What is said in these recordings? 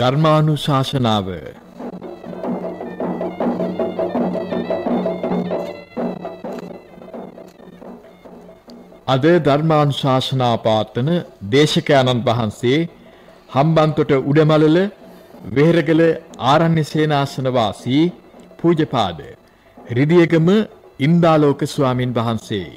ධර්මානු ශාසනාව අද ධර්මානු ශාසනා පාත්තන දේශකයණන් වහන්සේ හම්බන්තොට උඩමලල වෙහරගල ආරණ්‍ය සේනාසනවාසී පූජපාද රිදියකම ඉන්දාලෝක ස්වාමින් වහන්සේයි.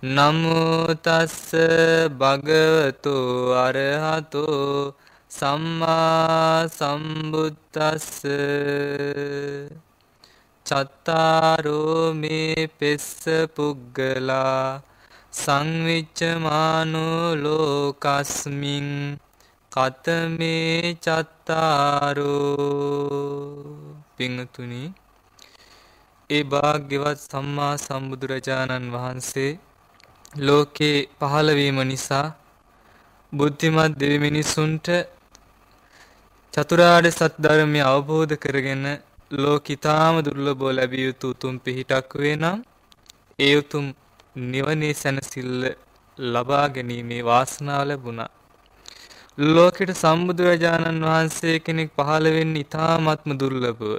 නමුතස්ස භගවතු අරහතු සම්මා සම්බුද්දස්ස චත්තාරෝ මේ පෙස්ස පුද්ගලා සංවිච්චමානෝ ලෝකස්මින් කතමේ චත්තාරෝ පිංතුනි ඒ භාග්‍යවත් සම්මා සම්බුදුරජාණන් වහන්සේ ලෝකේ පහළවීම නිසා බුද්ධිමත් දෙවි මිනිසුන්ට චතුරාර්ය සත්‍ය ධර්මය අවබෝධ කරගෙන ලෝකිතාම දුර්ලභව ලැබිය යුතු උතුම් පිහිටක් වේ නම් ඒ උතුම් නිවනේ සැනසෙල්ල ලබා ගැනීමේ වාසනාව ලැබුණා. ලෝකෙට සම්බුදුරජාණන් වහන්සේ කෙනෙක් පහළ වෙන්නේ ඊ타ත්ම දුර්ලභව.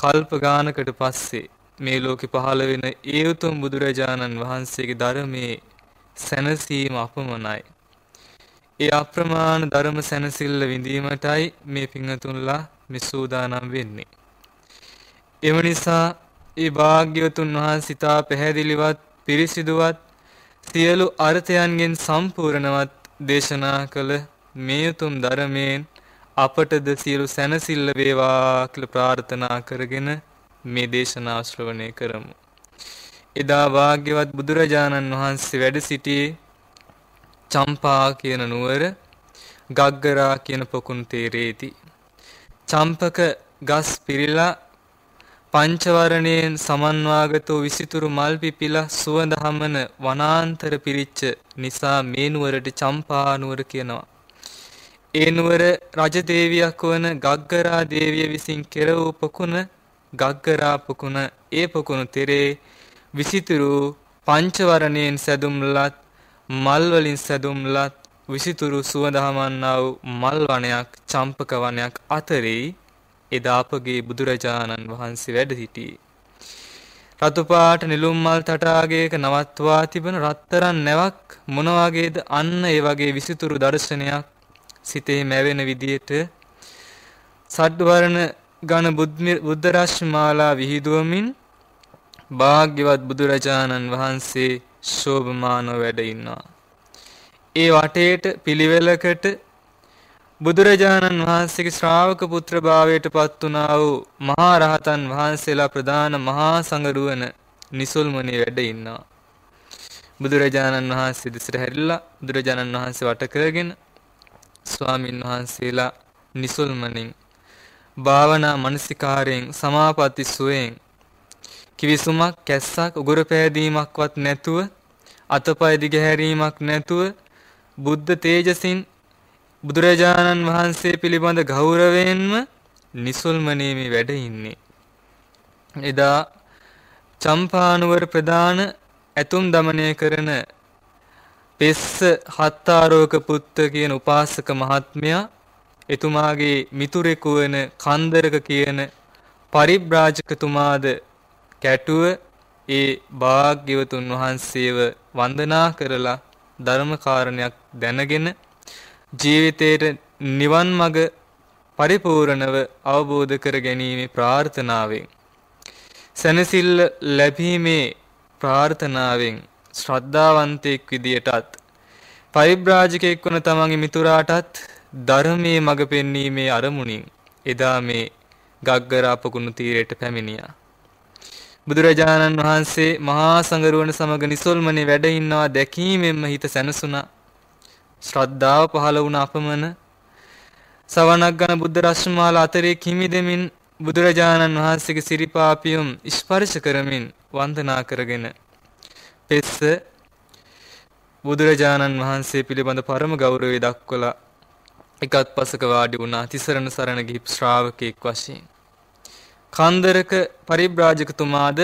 කල්ප ගානකට පස්සේ මේ ලෝකෙ පහළ වෙන ඒ උතුම් බුදුරජාණන් වහන්සේගේ ධර්මයේ සැනසීම අපමණයි. ඒ අප්‍රමාණ ධර්ම සැනසෙල්ල විඳීමටයි මේ පිංගතුන්ලා මේ සූදානම් වෙන්නේ. එම නිසා ඒ භාග්‍යවතුන් වහන්සිතා පැහැදිලිවත් පිරිසිදුවත් සියලු අර්ථයන්ගෙන් සම්පූර්ණවත් දේශනා කළ මේ උතුම් ධර්මයෙන් අපටද සියලු සැනසෙල්ල වේවා කියලා ප්‍රාර්ථනා කරගෙන මේ දේශනාව ශ්‍රවණය කරමු. එදා වාග්යවත් බුදුරජාණන් වහන්සේ වැඩ සිටියේ චම්පා කියන නුවර ගග්ගරා කියන පොකුණු තීරේති. චම්පක ගස් පිරිලා පංචවරණයෙන් සමන්වාගත වූ විසිතුරු මල් පිපිලා සුවඳ හමන වනාන්තර පිරිච්ච නිසා මේ නුවරට චම්පා නුවර කියනවා. ඒ නුවර රජ දේවියක් වන ගග්ගරා දේවිය විසින් කෙරවූ පොකුණ ගක්කරා පොකුණ ඒ පොකුණු තෙරේ විසිතුරු පංචවරණයෙන් සැදුම්ලත් මල්වලින් සැදුම්ලත් විසිතුරු සුවදහමන්නා වූ මල් වනයක් චම්පක වනයක් අතරේ එදා අපගේ බුදුරජාණන් වහන්සේ වැඩ සිටියේ. රතුපාට නිලුම් මල් තටාගයක නවත්වා තිබෙන රත්තරන් නැවක් මොන වගේද අන්න ඒ වගේ විසිතුරු දර්ශනයක් සිතේ මැවෙන විදියට සඩ්වර්ණ ඝන බුද්ධ රශ්මාලා විහිදුවමින් භාග්‍යවත් බුදුරජාණන් වහන්සේ ශෝභමානව වැඩ ඉන්නවා. ඒ වටේට පිළිවෙලකට බුදුරජාණන් වහන්සේගේ ශ්‍රාවක පුත්‍ර භාවයට පත් වුණා වූ මහා රහතන් වහන්සේලා ප්‍රධාන මහා සංගරුවන නිසල්මනේ වැඩ ඉන්නවා. බුදුරජාණන් වහන්සේ දෙසට හැරිලා බුදුරජාණන් වහන්සේ වට කරගෙන ස්වාමින් වහන්සේලා නිසල්මනින් භාවනා මනසිකාරයෙන් සමාපatti සුවයෙන් කිවිසුමක් කැස්සක් උගුර පෑදීමක්වත් නැතුව අතපය දිගහැරීමක් නැතුව බුද්ධ තේජසින් බුදුරජාණන් වහන්සේ පිළිබඳ ගෞරවයෙන්ම නිසල්මනේ මේ වැඩ ඉන්නේ. එදා චම්පානුවර ප්‍රධාන ඇතුම් දමනය කරන පෙස්ස හත්තාරෝක පුත්ත කියන උපාසක මහත්මයා එතුමාගේ මිතුරෙකු වෙන කන්දරක කියන පරිබ්‍රාජකතුමාද කැටුව ඒ භාග්‍යවතුන් වහන්සේව වන්දනා කරලා ධර්මකාරණයක් දැනගෙන ජීවිතයට නිවන් මඟ පරිපූර්ණව අවබෝධ කර ගැනීම ප්‍රාර්ථනාවෙන් සැනසිල්ල ලැබීමේ ප්‍රාර්ථනාවෙන් ශ්‍රද්ධාවන්තයෙක් විදියටත් පරිබ්‍රාජකයෙක් වන තමන්ගේ මිතුරාටත් ධර්මයේ මඟ පෙන්වීමේ අරමුණින් එදා මේ ගග්ගරාපකුණු තීරයට පැමිණියා. බුදුරජාණන් වහන්සේ මහා සංගරුවන සමග නිසොල්මනේ වැඩ ඉන්නවා දැකීමෙන්ම හිත සැනසුණා. ශ්‍රද්ධාව පහළ වුණ අපමණ සවනක් ගන බුද්ධ රශ්මාල අතරේ කිමිදෙමින් බුදුරජාණන් වහන්සේගේ සිරිපාපියුම් ස්පර්ශ කරමින් වන්දනා කරගෙන පෙස්ස බුදුරජාණන් වහන්සේ පිළිබඳ පරම ගෞරවය දක්වලා එකත් පසක වාඩි වුණා තිසරණ සරණ ගිහි ශ්‍රාවකෙක් වශයෙන්. කන්දරක පරිබ්‍රාජකතුමාද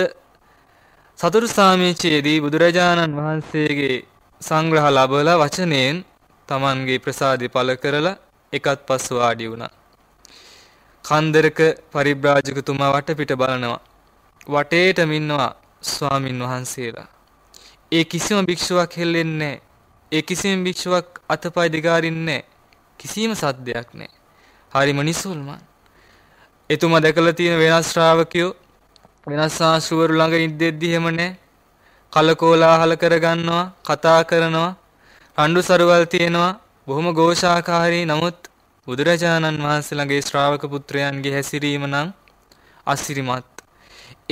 සතුරු සාමීචයේදී බුදුරජාණන් වහන්සේගේ සංග්‍රහ ලබලා වචනයෙන් Tamanගේ ප්‍රසාදේ පළ කරලා එකත් පස් වාඩි වුණා. කන්දරක පරිබ්‍රාජකතුමා වටපිට බලනවා. වටේටම ඉන්නවා ස්වාමින් වහන්සේලා. ඒ කිසිම භික්ෂුවක් හෙල්ලෙන්නේ නැහැ. ඒ කිසිම භික්ෂුවක් අතපය දිගාරින්නේ නැහැ. කිසිම සද්දයක් නෑ. හරිම නිසුල්මන්. එතුමා දැකලා තියෙන වෙනස් ශ්‍රාවකයෝ වෙනස් ආශුවරු ළඟ ඉද්දෙද්දි එහෙම නෑ. කලකෝලාහල කරගන්නවා, කතා කරනවා, රණ්ඩු සරුවල් තියෙනවා, බොහොම ഘോഷාකාරී. නමුත් බුදුරජාණන් වහන්සේ ළඟේ ශ්‍රාවක පුත්‍රයන්ගේ හැසිරීම නම් අසිරිමත්.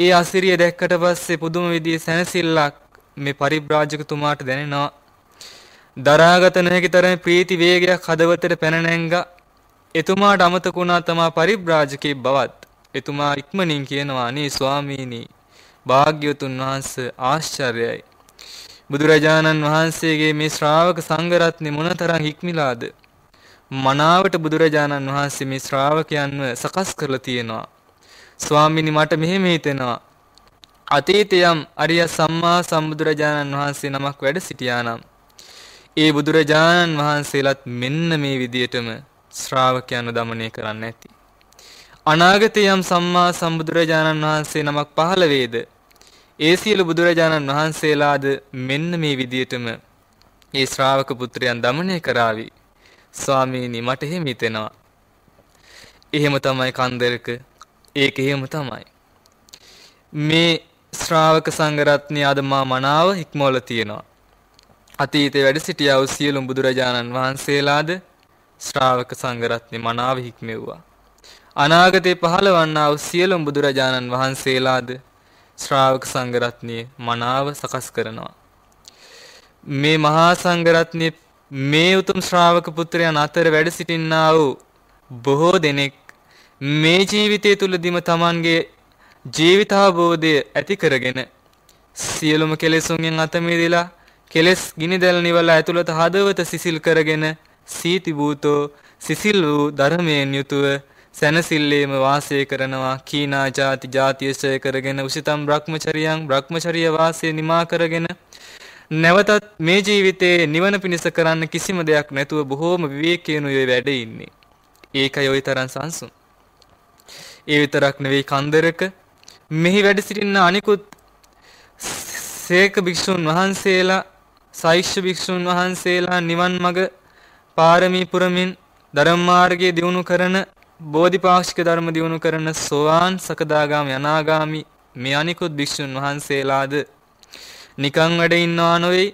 ඒ අසිරිය දැක්කට පස්සේ පුදුම විදිහේ සැනසෙල්ලක් මේ පරිබ්‍රාජකතුමාට දැනෙනවා දරාගත නොහැකි තරම් ප්‍රීති වේගයක් හදවතට පැන නැංගා එතුමාට අමතක වුණා තමා පරිබ්‍රාජකේ බවත් එතුමා ඉක්මනින් කියනවා අනේ ස්වාමීනි භාග්‍යවතුන් වහන්සේ ආශ්චර්යයි බුදුරජාණන් වහන්සේගේ මේ ශ්‍රාවක සංඝ රත්නේ මොනතරම් හික්මිලාද මනාවට බුදුරජාණන් වහන්සේ මේ ශ්‍රාවකයන්ව සකස් කරලා තියෙනවා ස්වාමීනි මට මෙහෙම හිතෙනවා අතීතයම් අරිය සම්මා සම්බුදුරජාණන් වහන්සේ නමක් වැඩ සිටියානම් ඒ බුදුරජාණන් වහන්සේලාත් මෙන්න මේ විදියටම ශ්‍රාවකයන්ව দমনය කරන්න ඇති. අනාගතේ යම් සම්මා සම්බුදුරජාණන් වහන්සේ නමක් පහළ වේද ඒ සියලු බුදුරජාණන් වහන්සේලාද මෙන්න මේ විදියටම ඒ ශ්‍රාවක පුත්‍රයන් দমনය කරાવી. ස්වාමීනි මට එහෙම හිතෙනවා. එහෙම තමයි කන්දරක. ඒක එහෙම තමයි. මේ ශ්‍රාවක සංඝරත්නය අද මා මනාව ඉක්මවල තියෙනවා. අතීතේ වැඩ සිටියා වූ සියලුම බුදුරජාණන් වහන්සේලාද ශ්‍රාවක සංඝරත්නේ මනාව හික්මෙව්වා. අනාගතේ පහළවන්නා වූ සියලුම බුදුරජාණන් වහන්සේලාද ශ්‍රාවක සංඝරත්නේ මනාව සකස් කරනවා. මේ මහා සංඝරත්නේ මේ උතුම් ශ්‍රාවක පුත්‍රයන් අතර වැඩ සිටින්නා වූ බොහෝ දෙනෙක් මේ ජීවිතය තුළදීම තමන්ගේ ජීවිතාවබෝධය ඇති කරගෙන සියලුම කෙලෙසුන්ගෙන් අත මිදලා කෙලෙස් ගිනිදැල් නිවල ඇතුළත හදවත සිසිල් කරගෙන සීතිභූතෝ සිසිල් වූ ධර්මයෙන් යුතුව සැනසිල්ලේම වාසය කරනවා කීනා ಜಾති ಜಾතියසය කරගෙන උසිතම් භ්‍රමචරියන් භ්‍රමචරිය වාසය නිමා කරගෙන නැවතත් මේ ජීවිතේ නිවන පිණිස කරන්න කිසිම දෙයක් නැතුව බොහෝම විවේකයෙන් ඔය වැඩ ඉන්නේ. ඒකයි ওই තරම් සංසුන්. ඒ විතරක් නෙවෙයි කන්දරක මෙහි වැඩ සිටින්න අනිකුත් සේක භික්ෂුන් වහන්සේලා සෛශ්‍ය භික්ෂුන් වහන්සේලා නිවන් මඟ පාරමී පුරමින් ධර්මමාර්ගයේ දියුණු කරන බෝධිපාක්ෂික ධර්ම දියුණු කරන සෝවාන් සකදාගාමි අනාගාමි මේ අනිකුත් භික්ෂුන් වහන්සේලාද නිකං වැඩ ඉන්නවා නොවේ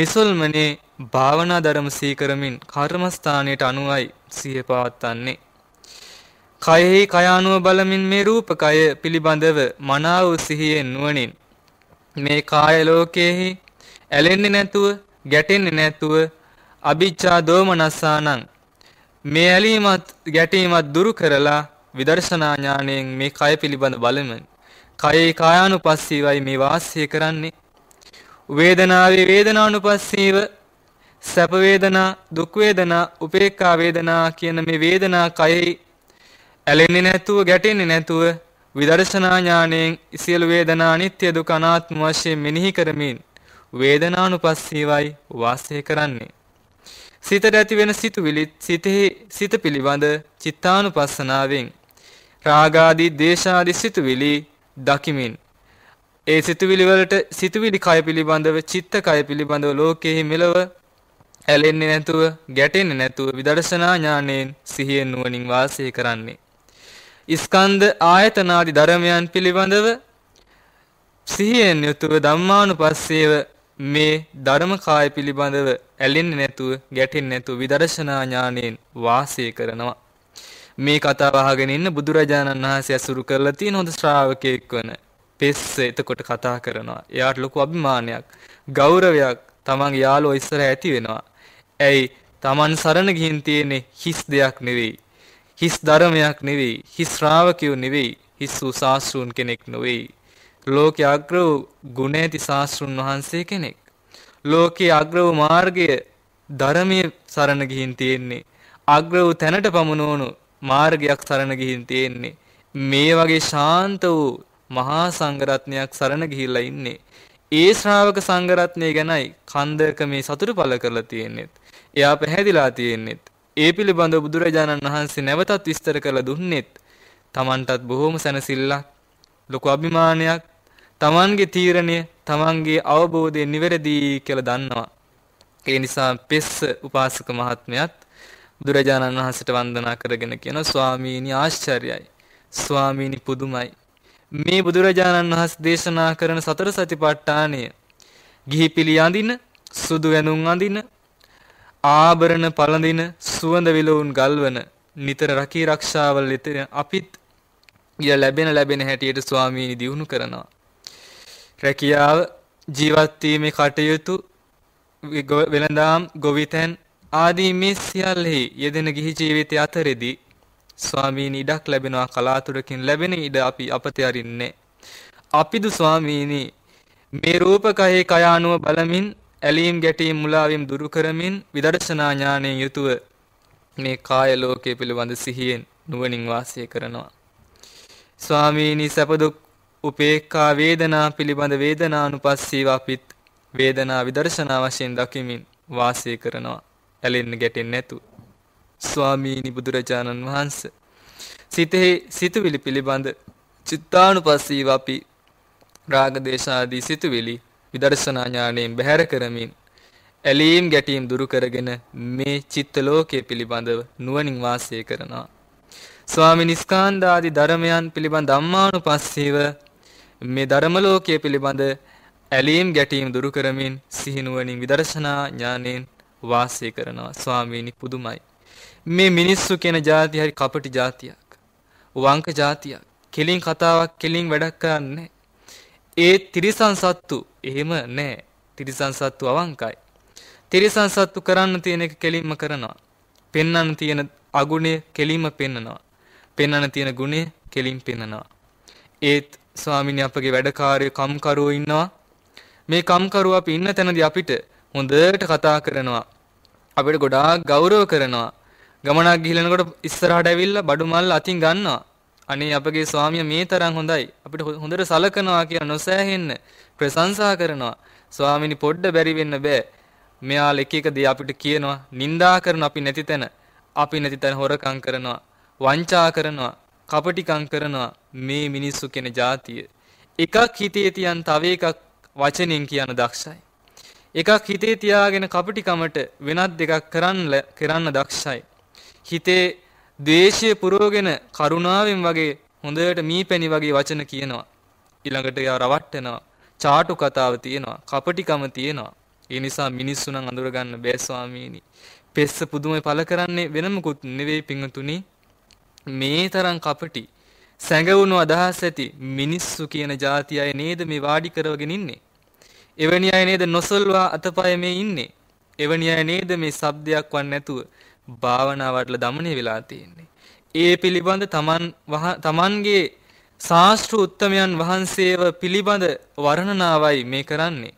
නිසල්මනේ භාවනා ධර්ම සීකරමින් කර්මස්ථානයට අනුවයි සිය පවත්වන්නේ කයෙහි කය අනුව බලමින් මේ රූපකය පිළිබඳව මනාව සිහියෙන් නුවණින් මේ කාය ලෝකයේහි ඇලෙන්නේ නැතුව ගැටෙන්නේ නැතුව අභිච්ඡා දෝමනස්සානං මේ ඇලීමත් ගැටීමත් දුරු කරලා විදර්ශනා ඥාණයෙන් මේ කය පිළිබඳ බලමින් කයේ කායානුපස්සීවයි මේ වාසය කරන්නේ වේදනාවේ වේදනානුපස්සීව සැප වේදනා දුක් වේදනා උපේක්ඛා වේදනා කියන මේ වේදනා කයෙහි ඇලෙන්නේ නැතුව ගැටෙන්නේ නැතුව විදර්ශනා ඥාණයෙන් සියලු වේදනා අනිත්‍ය දුක අනාත්ම වශයෙන් මෙනෙහි කරමින් වේදනානුපස්සීවයි වාසය කරන්නේ. සිතට ඇතිවෙන සිතුවිලිත් සිතෙහි සිත පිළිබඳ චිත්තානුපස්සනාවෙන් රාගාදී දේශාදී සිතුවිලි දකිමින් ඒ සිතුවිලි වලට සිතුවිලි කය පිළිබඳව චිත්ත කය පිළිබඳව ලෝකයේ මෙලව ඇලෙන්නේ නැතුව ගැටෙන්නේ නැතුව විදර්ශනා ඥාණයෙන් සිහියෙන් නුවණින් වාසය කරන්නේ ස්කන්ධ ආයතනාදී ධර්මයන් පිළිබඳව සිහියෙන් යුතුව ධම්මානුපස්සේව මේ ධර්මකාය පිළිබඳව ඇලෙන්නේ නැතුව ගැටෙන්නේ නැතුව විදර්ශනා ඥාණයෙන් වාසය කරනවා. මේ කතාව අහගෙන ඉන්න බුදුරජාණන් වහන්සේ අසුරු කරලා තියෙන හොඳ ශ්‍රාවකයෙක් වෙන පෙස්ස එතකොට කතා කරනවා. එයාට ලොකු අභිමානයක්, ගෞරවයක් තමන්ගේ යාළුවෝ ඉස්සරහ ඇති වෙනවා. ඇයි තමන් සරණ ගිහින් තියෙන්නේ හිස් දෙයක් නෙවෙයි. හිස් ධර්මයක් නෙවෙයි. හිස් ශ්‍රාවකයෝ නෙවෙයි. හිස් වූ සාස්ෘන් කෙනෙක් නෙවෙයි. ලෝක අග්‍ර වූ ගුණේති ශාස්ත්‍රුන් වහන්සේ කෙනෙක්. ලෝකයේ අග්‍ර වූ මාර්ගය ධර්මයේ සරණ ගිහින් තියෙන්නේ. අග්‍ර වූ තැනට පමුණවණු මාර්ගයක් සරණ ගිහින් තියෙන්නේ. මේ වගේ ශාන්ත වූ මහා සංඝරත්නයක් සරණ ගිහිල්ලා ඉන්නේ. ඒ ශ්‍රාවක සංඝරත්නය ගැනයි කන්දක මේ සතුට පළ කරලා තියෙන්නේ. එයා පැහැදිලා තියෙන්නේ. ඒ පිළිබඳව බුදුරජාණන් වහන්සේ නැවතත් විස්තර කළ දුන්නේත් Tamanටත් බොහොම සැනසilla ලොකු අභිමානයක් තමන්ගේ තීරණය තමන්ගේ අවබෝධය නිවැරදි කියලා දන්නවා. ඒ නිසා පෙස්ස උපාසක මහත්මයාත් බුදුරජාණන් වහන්සේට වන්දනා කරගෙන කියන ස්වාමීනි ආශ්චර්යයි. ස්වාමීනි පුදුමයි. මේ බුදුරජාණන් වහන්සේ දේශනා කරන සතර සතිපට්ඨානය ගිහි පිළි අඳින සුදු වැණුම් අඳින ආභරණ පළඳින සුවඳ විලවුන් ගල්වන නිතර රකී රක්ෂාවල් ඉතින් අපිත් ඊළ ලැබෙන ලැබෙන හැටියට ස්වාමීනි දිනු කරනවා රැකියාව ජීවත්වීමේ කටයුතු වෙළඳාම් ගොවිතැන් ආදී මේ සියල්ලෙහි යෙදෙන ගිහි ජීවිතය අතරෙදී ස්වාමීනි ඉඩක් ලැබෙනවා කලාතුරකින් ලැබෙන ඉඩ අපි අපතේ අරින්නේ අපිදු ස්වාමීනි මේ රූපකයේ කය අනුව බලමින් ඇලීම් ගැටීම් මුලාවීම් දුරු කරමින් විදර්ශනා ඥාණයෙන් යුතුව මේ කාය ලෝකයේ පිළිබඳ සිහියෙන් නුවණින් වාසය කරනවා ස්වාමීනි සැප දුක් උපේක්ඛා වේදනා පිළිබඳ වේදනානුපස්සීව අපිත් වේදනා විදර්ශනා වශයෙන් දකිමින් වාසය කරනවා ඇලෙන්න ගැටෙන්න නැතු ස්වාමීනි බුදුරජාණන් වහන්ස සිතෙහි සිතුවිලි පිළිබඳ චිත්තානුපස්සීව අපි රාග දේශාදී සිතුවිලි විදර්ශනා ඥාණයෙන් බැහැර කරමින් ඇලීම් ගැටීම් දුරු කරගෙන මේ චිත්ත ලෝකයේ පිළිබඳව නුවණින් වාසය කරනවා. ස්වාමි නිස්කාන්දාදී ධර්මයන් පිළිබඳ ධම්මානුපස්සීව මේ ධර්ම ලෝකයේ පිළිබඳ ඇලීම් ගැටීම් දුරු කරමින් සිහිනුවණින් විදර්ශනා ඥානෙන් වාසය කරනවා ස්වාමීනි පුදුමයි මේ මිනිස්සු කියන જાති හරි කපටි જાතියක් වංක જાතියක් කෙලින් කතාවක් කෙලින් වැඩක් කරන්නේ ඒ තිරිසන් සත්තු එහෙම නෑ තිරිසන් සත්තු අවංකයි තිරිසන් සත්තු කරන්න තියෙන එක කෙලින්ම කරනවා පෙන්වන්න තියෙන අගුණය කෙලින්ම පෙන්නනවා පෙන්වන්න තියෙන ගුණය කෙලින් පෙන්නනවා ඒත් ස්වාමීන් අපගේ වැඩකාරය කම්කරුවෝ ඉන්නවා. මේ කම්කරුව අපි ඉන්න තැනදී අපිට හොඳට කතා කරනවා. අපිට ගොඩාක් ගෞරව කරනවා. ගමනක් ගිහිලනකොට ඉස්සරහට ඇවිල්ලා බඩු මල් අතින් ගන්නවා. අනේ අපගේ ස්වාමියා මේ තරම් හොඳයි. අපිට හොඳට සලකනවා කියලා නොසෑහෙන්න ප්‍රශංසා කරනවා. ස්වාමිනි පොඩ්ඩ බැරි වෙන්න බෑ. මෙයාල එක එක දේ අපිට කියනවා. නිඳා කරන අපි නැති තැන අපි නැති තැන හොරකම් කරනවා. වංචා කරනවා කපටිකං කරනවා මේ මිනිස්සු කෙන ජාතිය. එකක් හිතේ තියන් තව එකක් වචනෙන් කියන දක්ෂයි. එකක් හිතේ තියාගෙන කපටිකමට වෙනත් දෙකක් කරන්න කරන්න දක්ෂයි. හිතේ දේශය පුරෝගෙන කරුණාවෙන් වගේ හොඳට මී පැණි වගේ වචන කියනවා. ඊළඟට යා රවට්ටනවා. චාටු කතාව තියෙනවා. කපටිකම තියෙනවා. ඒ නිසා මිනිස්සු නම් අඳුර ගන්න බෑ ස්වාමීනි. පෙස්ස පුදුමයි පළ කරන්නේ වෙනමකුත් නෙවෙයි පිංගුතුනි. මේ තරම් කපටි සැඟවුණු අදහස් ඇති මිනිස්සු කියන જાති අය නේද මේ වාඩි කරවගෙන ඉන්නේ. එවැනි අය නේද නොසල්වා අතපය මේ ඉන්නේ. එවැනි අය නේද මේ shabdයක් වන් නැතුව භාවනාවටල দমনය වෙලා තියෙන්නේ. ඒ පිළිබඳ තමන් තමන්ගේ ශාස්ත්‍ර උත්තමයන් වහන්සේව පිළිබඳ වර්ණනාවයි මේ කරන්නේ.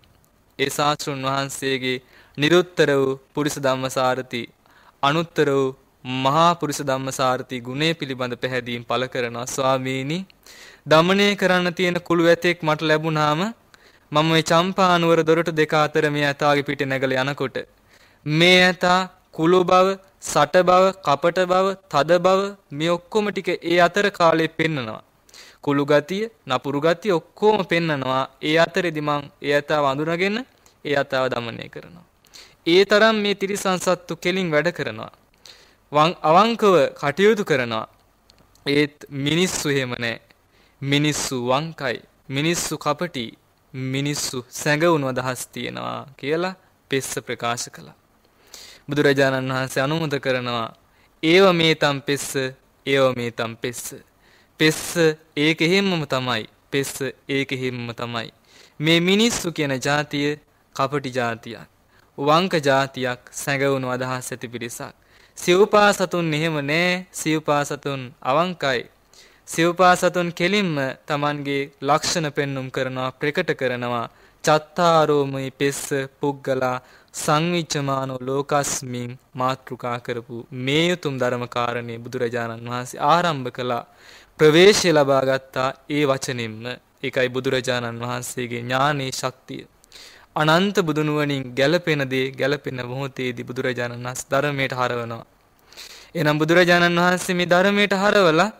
ඒ ශාස්ත්‍රුන් වහන්සේගේ නිරුත්තර වූ පුරිස ධම්මසාරති අනුත්තර වූ මහා පුරුෂ ධම්මසාරති ගුණය පිළිබඳ පැහැදීම් පළ කරන ස්වාමීනි දමණය කරන්න තියෙන කුළු ඇතෙක් මට ලැබුණාම මම මේ චම්පානුවර දොරටු දෙක අතර මේ ඇතාගේ පිට නැගල යනකොට මේ ඇතා කුළු බව සට බව කපට බව තද බව මේ ඔක්කොම ටික ඒ අතර කාලේ පෙන්නනවා කුළු ගතිය නපුරු ගතිය ඔක්කොම පෙන්නනවා ඒ අතරෙදි මං ඒ ඇතාව අඳුනගෙන ඒ ඇතාව দমনය කරනවා ඒ තරම් මේ තිරිසන් සත්තු කෙලින් වැඩ කරනවා අවංකව කටයුතු කරනවා. ඒත් මිනිස්සු එහෙම නැහැ. මිනිස්සු වංකයි. මිනිස්සු කපටි. මිනිස්සු සැඟවුණු අදහස් තියෙනවා කියලා පෙස්ස ප්‍රකාශ කළා. බුදුරජාණන් වහන්සේ අනුමත කරනවා ඒව මේ තම් පෙස්ස ඒව මේ තම් පෙස්ස. පෙස්ස ඒක එහෙම්මම තමයි. පෙස්ස ඒක එහෙම්ම තමයි. මේ මිනිස්සු කියන ජාතිය කපටි ජාතියක්. වංක ජාතියක් සැඟවුණු අදහස් ඇති පිරිසක්. සිව්පාසතුන් එහෙම නෑ සිව්පාසතුන් අවංකයි. සිව්පාසතුන් කෙලින්ම Tamanගේ ලක්ෂණ පෙන්눔 කරනවා ප්‍රකට කරනවා. චත්තාරෝමයි පෙස්ස පුග්ගලා සංවිච්චමානෝ ලෝකස්මින් මාතෘකා කරපු මේ උතුම් ධර්මකාරණේ බුදුරජාණන් වහන්සේ ආරම්භ කළා. ප්‍රවේශය ලබා ගත්තා ඒ වචනින්ම. ඒකයි බුදුරජාණන් වහන්සේගේ ඥානීය ශක්තිය. අනන්ත බුදුනුවනින් ගැලපෙන දේ ගැලපෙන මොහොතේදී බුදුරජාණන් වහන්සේ ධර්මයට හරවනවා. එනම් බුදුරජාණන් වහන්සේ මේ ධර්මයට හරවලා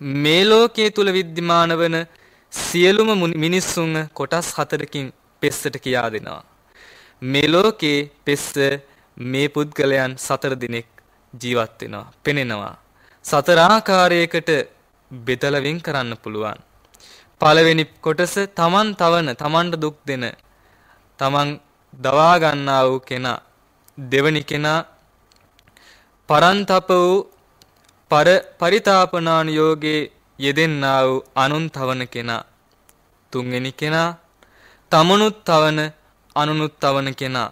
මේ ලෝකයේ තුල විද්‍යමාන වන සියලුම මිනිස්සුන් කොටස් හතරකින් පෙස්සට කියා දෙනවා. මේ ලෝකේ පෙස්ස මේ පුද්ගලයන් සතර දිනක් ජීවත් වෙනවා පෙනෙනවා සතර ආකාරයකට බෙදලා වෙන් කරන්න පුළුවන් පළවෙනි කොටස තමන් තවන තමන්ට දුක් දෙන තමන් දවා ගන්නා වූ කෙනා දෙවනි කෙනා පරන්තප වූ පර පරිතාපනානුයෝගේ යෙදෙන්නා වූ අනුන් තවන කෙනා තුන්වෙනි කෙනා තමනුත් තවන අනුනුත් තවන කෙනා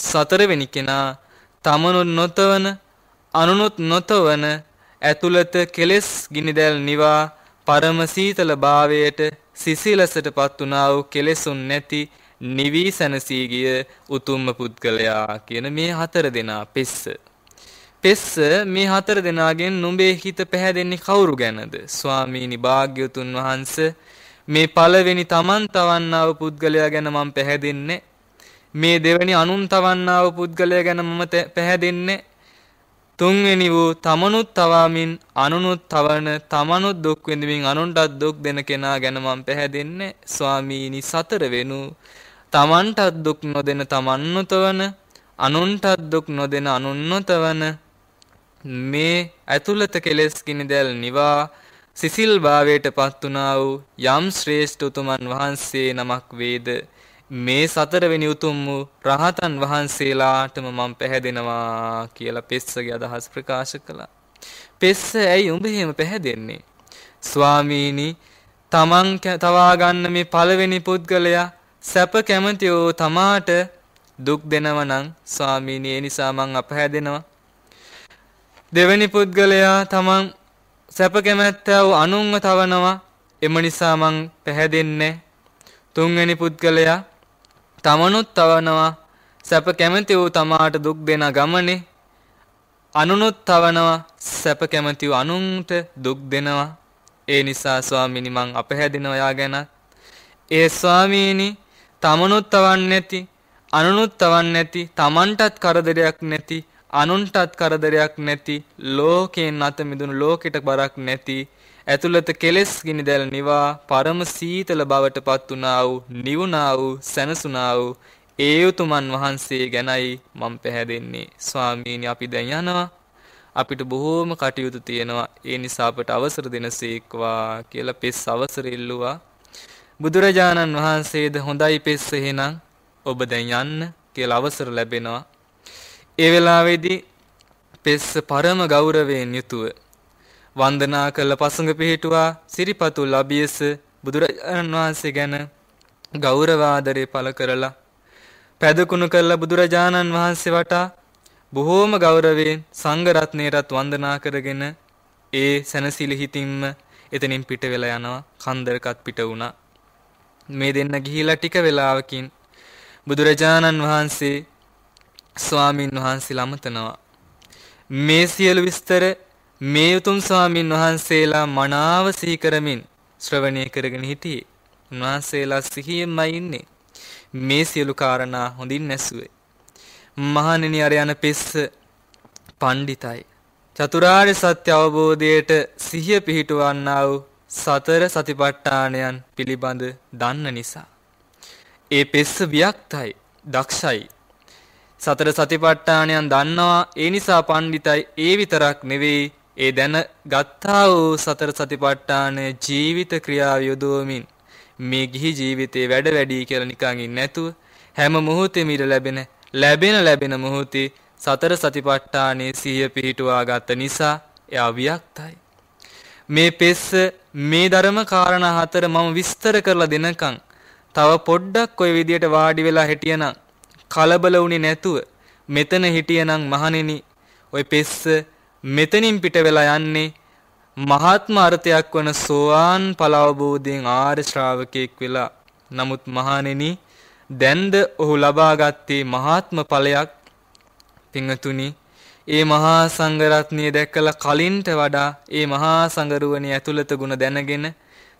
සතරවෙනි කෙනා තමනුත් නොතවන අනුනුත් නොතවන ඇතුළත කෙලෙස් ගිනිදැල් නිවා පරම සීතල භාවයට සිසිලසටපත් වුණා වූ කෙලෙසුන් නැති නිවී සැනසීගිය උතුම්ම පුද්ගලයා කියන මේ හතර දෙනා පෙස්ස. පෙස්ස මේ හතර දෙනාගෙන් නුඹේ හිත පැහැදෙන්නේ කවුරු ගැනද? ස්වාමීනි භාග්‍යතුන් වහන්ස මේ පළවෙනි Taman තවන්නව පුද්ගලයා ගැන මම පැහැදෙන්නේ මේ දෙවෙනි අනුන් තවන්නව පුද්ගලයා ගැන මම පැහැදෙන්නේ තුන්වෙනි වූ තමනුත් තවාමින් අනුනුත් තවන තමනුත් දුක් විඳමින් අනුන්ටත් දුක් දෙන කෙනා ගැන මම පැහැදෙන්නේ ස්වාමීනි සතර වෙනු තමන්ටත් දුක් නොදෙන තමන් නොතවන අනුන්ටත් දුක් නොදෙන අනුන් නොතවන මේ ඇතුළත කෙලෙස් කිනිදැල් නිවා සිසිල් භාවයට පත් වුණා වූ යම් ශ්‍රේෂ්ඨ උතුමන් වහන්සේ නමක් වේද මේ සතරවෙනි උතුම් වූ රහතන් වහන්සේලාටම මම පැහැදෙනවා කියලා පෙස්සගේ අදහස් ප්‍රකාශ කළා. පෙස්ස ඇයි උඹ එහෙම පැහැදෙන්නේ ස්වාමීනි තමන් තවා ගන්න මේ පළවෙනි පුද්ගලයා සැප කැමතියෝ තමාට දුක් දෙනව නම් ස්වාමීනි ඒ නිසා මං අපහැදෙනවා දෙවැනි පුද්ගලයා තමන් සැප කැමැත්තව අනුන්ව තවනවා එම නිසා මං පැහැදෙන්නේ තුන්වැනි පුද්ගලයා තමනුත් තවනවා සැප කැමැති වූ තමාට දුක් දෙන ගමනේ අනුනුත් තවනවා සැප කැමැති වූ අනුන්ට දුක් දෙනවා ඒ නිසා ස්වාමීනි මං අපහැදෙනවා යා ගැනත් ඒ ස්වාමීනි තමනුත් තවන්න නැති අනුනුත් තවන්න නැති තමන්ටත් කරදරයක් නැති අනුන්ටත් කරදරයක් නැති ලෝකයෙන් අත මිදුණු ලෝකෙට බරක් නැති ඇතුළත කෙලෙස් ගිනිදැල් නිවා පරම සීතල බවට පත් වුණා වූ නිවුණා වූ සැනසුණා වූ ඒ උතුමන් වහන්සේ ගැනයි මම පැහැදෙන්නේ ස්වාමීනි අපි දැන් යනවා අපිට බොහෝම කටයුතු තියෙනවා ඒ නිසා අපට අවසර දෙනසේක්වා කියලා පෙස් අවසර ඉල්ලුවා බුදුරජාණන් වහන්සේද හොඳයි පෙස්ස එහෙනම් ඔබ දැන් යන්න කියලා අවසර ලැබෙනවා. ඒ වෙලාවේදී පෙස්ස පරම ගෞරවයෙන් යුතුව වන්දනා කළ පසඟ පිහිටුවා සිරිපතුල් අභියස බුදුරජාණන් වහන්සේ ගැන ගෞරවාදරේ පළ කරලා පැදකුණු කළ බුදුරජාණන් වහන්සේ වටා බොහෝම ගෞරවයෙන් සංඝ රත්නයටත් වන්දනා කරගෙන ඒ සැනසිලි හිතින්ම එතනින් පිට වෙලා යනවා කන්දරකත් පිට වුණා මේ දෙන්න ගිහිලා ටික වෙලාවකින් බුදුරජාණන් වහන්සේ ස්වාමින් වහන්සේ ළමතනවා. මේ සියලු විස්තර මේ උතුම් ස්වාමින් වහන්සේලා මනාව සීකරමින් ශ්‍රවණය කරගෙන හිටියේ. උන්වහන්සේලා සිහියෙන්මයි ඉන්නේ. මේ සියලු කාරණා හොඳින් නැසුවේ. මහණෙනි අර යන පිස්ස පණ්ඩිතයි. චතුරාර්ය සත්‍ය අවබෝධයට සිහිය පිහිටවන්නා වූ සතර සතිපට්ඨානයන් පිළිබඳ දන්න නිසා. ඒ පෙස්ස වික්තයි, දක්ෂයි. සතර සතිපට්ඨානයන් දන්නවා ඒ නිසා පණ්ඩිතයි ඒ විතරක් නෙවෙයි ඒ දැන ගත්තා වූ සතර සතිපට්ඨානය ජීවිත ක්‍රියාව යොදවමින් මේ ගිහි ජීවිතේ වැඩ වැඩි කියලා නිකන් නැතුව හැම මොහොතෙම ඉර ලැබෙන ලැබෙන ලැබෙන මොහොතේ සතර සතිපට්ඨානයේ සිහිය පිහිටුවා ගත නිසා එයා වික්තයි. මේ පෙස්ස මේ ධර්ම කාරණා හතර මම විස්තර කරලා දෙනකන් තව පොඩ්ඩක් ওই විදියට වාඩි වෙලා හිටියනම් කලබල වුණේ නැතුව මෙතන හිටියනම් මහණෙනි ওই පෙස්ස මෙතනින් පිට වෙලා යන්නේ මහාත්ම අර්ථයක් වන සෝවාන් පලවබෝධයෙන් ආර්ය ශ්‍රාවකයෙක් වෙලා නමුත් මහණෙනි දැන්ද ඔහු ලබාගත්තේ මහාත්ම ඵලයක් පිංගතුනි ඒ මහා සංඝරත්නය දැකලා කලින්ට වඩා ඒ මහා සංගරුවනේ ඇතුළත ගුණ දැනගෙන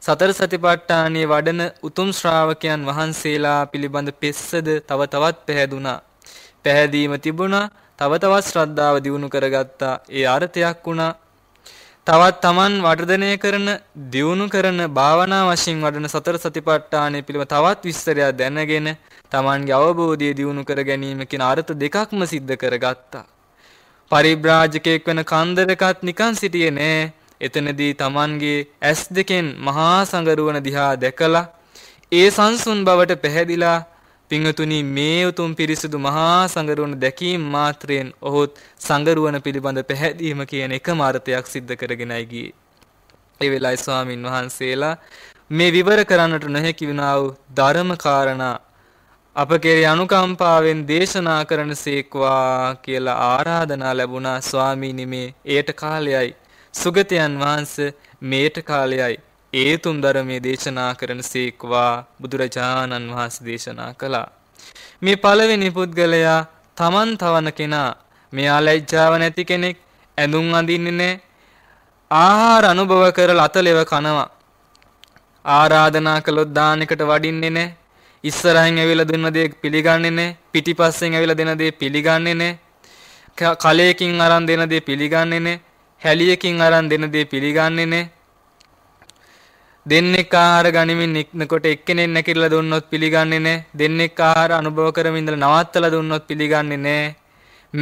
සතර සතිපට්ඨානයේ වඩන උතුම් ශ්‍රාවකයන් වහන්සේලා පිළිබඳ පෙස්සද තව තවත් පැහැදුනා. පැහැදීම තිබුණා, තව තවත් ශ්‍රද්ධාව දියුණු කරගත්තා. ඒ අර්ථයක් වුණා. තවත් Taman වර්ධනය කරන, දියුණු කරන භාවනා වශයෙන් වඩන සතර සතිපට්ඨානයේ පිළිබඳ තවත් විස්තරයක් දැනගෙන Tamanගේ අවබෝධය දියුණු කර ගැනීම කියන අර්ථ දෙකක්ම सिद्ध කරගත්තා. පරිබ්‍රාජකයෙක් වෙන කන්දරකත් නිකන් සිටියේ නෑ. එතනදී Tamanගේ ඇස් දෙකෙන් මහා සංගරුවන දිහා දැකලා ඒ සංසුන් බවට පැහැදිලා පිංගතුනි මේ උතුම් පිරිසිදු මහා සංගරුවන දැකීම මාත්‍රයෙන් ඔහුත් සංගරුවන පිළිබඳ පැහැදීම කියන එකම අර්ථයක් සිද්ධ කරගෙනයි ගියේ. ඒ වෙලාවේ ස්වාමින් වහන්සේලා මේ විවර කරන්නට නොහැකි වුණා වූ ධර්ම කාරණා අප කෙරේ අනුකම්පාවෙන් දේශනා කරන සේක්වා කියලා ආරාධනා ලැබුණා ස්වාමීනි මේ ඒට කාලයයි. සුගතයන් වහන්ස මේට කාලයයි. ඒතුම් ධර්මයේ දේශනා කරන සේක්වා බුදුරජාණන් වහන්සේ දේශනා කළා. මේ පළවෙනි පුද්ගලයා තමන් තවන කෙනා මෙයා ලැජ්ජාව නැති කෙනෙක් ඇඳුම් අඳින්නේ නැහැ. ආහාර අනුභව කරලා අතලෙව කනවා. ආරාධනා කළොත් දානෙකට වඩින්නේ නැහැ. ඉස්සරහින් ඇවිල්ලා දෙන දේ පිළිගන්නේ නැහැ. පිටිපස්සෙන් ඇවිල්ලා දෙන දේ පිළිගන්නේ නැහැ. කලයකින් අරන් දෙන දේ පිළිගන්නේ නැහැ. හැලියකින් අරන් දෙන දේ පිළිගන්නේ නැහැ. දෙන්නෙක් ආහාර ගනිමින් ඉක්නකොට එක්කෙනෙක් නැකිරලා දුන්නොත් පිළිගන්නේ නැහැ. දෙන්නෙක් ආහාර අනුභව කරමින් ඉඳලා නවත්තලා දුන්නොත් පිළිගන්නේ නැහැ.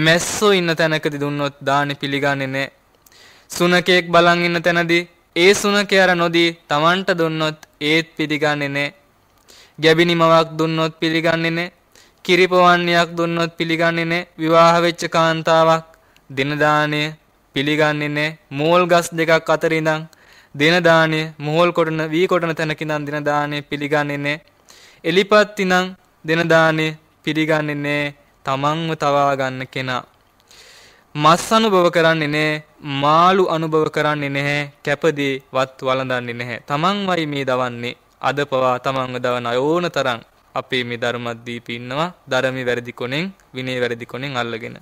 මැස්සෝ ඉන්න තැනකදී දුන්නොත් දානි පිළිගන්නේ නැහැ. සුනකෙක් බලන් ඉන්න තැනදී ඒ සුනකයාර නොදී Tamanට දුන්නොත් ඒත් පිළිගන්නේ නැහැ. ගැබිනිමවක් දුන්නොත් පිළිගන්නේ නැහැ. කිරිපොවන්නේයක් දුන්නොත් පිළිගන්නේ නැහැ. විවාහ වෙච්ච කාන්තාවක් දින දාණය පිළිගන්නේ නැහැ. මෝල් ගස් දෙකක් අතර ඉඳන් දින දාණය මෝල් කොටන වී කොටන තැනක ඉඳන් දින දාණය පිළිගන්නේ නැහැ. එලිපත් ඉඳන් දින දාණය පිළිගන්නේ නැහැ. තමන්ව තවා ගන්න කෙනා. මස් අනුභව කරන්නේ නැහැ. මාළු අනුභව කරන්නේ නැහැ. කැපදී වත් වළඳන්නේ නැහැ. තමන්මයි මේ දවන්නේ. අද පවා තමන්ව දවන ඕන තරම් අපේ මේ ධර්මද්දීපී ඉන්නවා ධර්මයේ වැරදි කොණෙන් විනය වැරදි කොණෙන් අල්ලගෙන.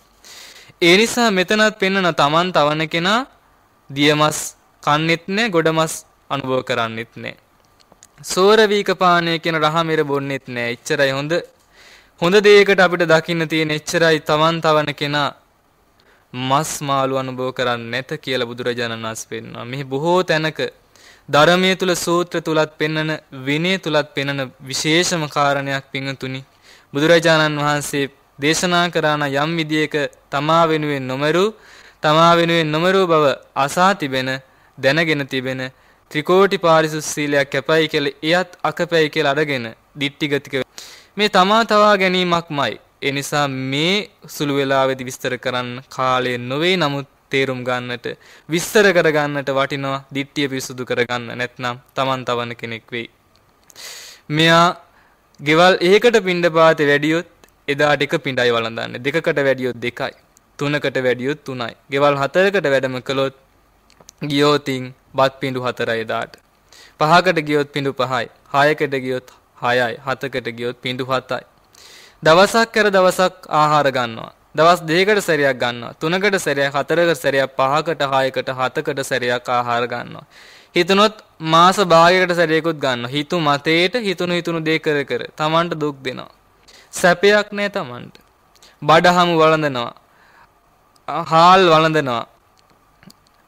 ඒ නිසා මෙතනත් පෙන්නන තමන් තවන කෙනා දියමස් කන්නෙත් නෑ ගොඩමස් අනුභව කරන්නෙත් නෑ. සෝර වීකපාණය කියන රහමෙර බොන්නෙත් නෑ. එච්චරයි හොඳ හොඳ දෙයකට අපිට දකින්න තියෙන එච්චරයි තමන් තවන කෙනා මස් මාළු අනුභව කරන්නේ නැත කියලා බුදුරජාණන් වහන්සේ පෙන්වනවා. මෙහි බොහෝ තැනක ධර්මයේ තුල සූත්‍ර තුලත් පෙන්නන විනය තුලත් පෙන්නන විශේෂම කාරණයක් පින්තුනි බුදුරජාණන් වහන්සේ දේශනා කරන යම් විදියක තමා වෙනුවෙන් නොමරු තමා වෙනුවෙන් නොමරු බව අසා තිබෙන දැනගෙන තිබෙන ත්‍රිකෝටි පාරිසුස් සීලයක් කැපයි කියලා එයත් අකපයි කියලා අරගෙන දිට්ටිගතික මේ තමා තවා ගැනීමක්මයි. ඒ නිසා මේ සුළු වේලාවෙදි විස්තර කරන්න කාලය නොවේ නමුත් තේරුම් ගන්නට විස්තර කරගන්නට වටිනවා දිට්ඨිය පිරිසුදු කරගන්න නැත්නම් Taman තවන කෙනෙක් වෙයි. මෙයා ගෙවල් ඒකට පින්ඩ පාතේ වැඩියොත් එදාට එක පින්ඩයි වළඳන්නේ. දෙකකට වැඩියොත් දෙකයි. තුනකට වැඩියොත් තුනයි. ගෙවල් හතරකට වැඩම කළොත් ගියෝතින් බත් පින්ඩු හතරයි එදාට. පහකට ගියොත් පින්ඩු පහයි. හයකට ගියොත් හයයි. හතකට ගියොත් පින්ඩු හතයි. දවසක් කර දවසක් ආහාර ගන්නවා. දවස් දෙකකට සැරයක් ගන්නවා. තුනකට සැරයක්, හතරකට සැරයක්, පහකට, හයකට, හතකට සැරයක් ආහාර ගන්නවා. හිතනොත් මාස භාගයකට සැරයකුත් ගන්නවා. හිතු මතේට හිතුණු හිතුණු දේ කර කර Tamanට දුක් දෙනවා. සැපයක් නෑ Tamanට. බඩහමු වළඳනවා. හාල් වළඳනවා.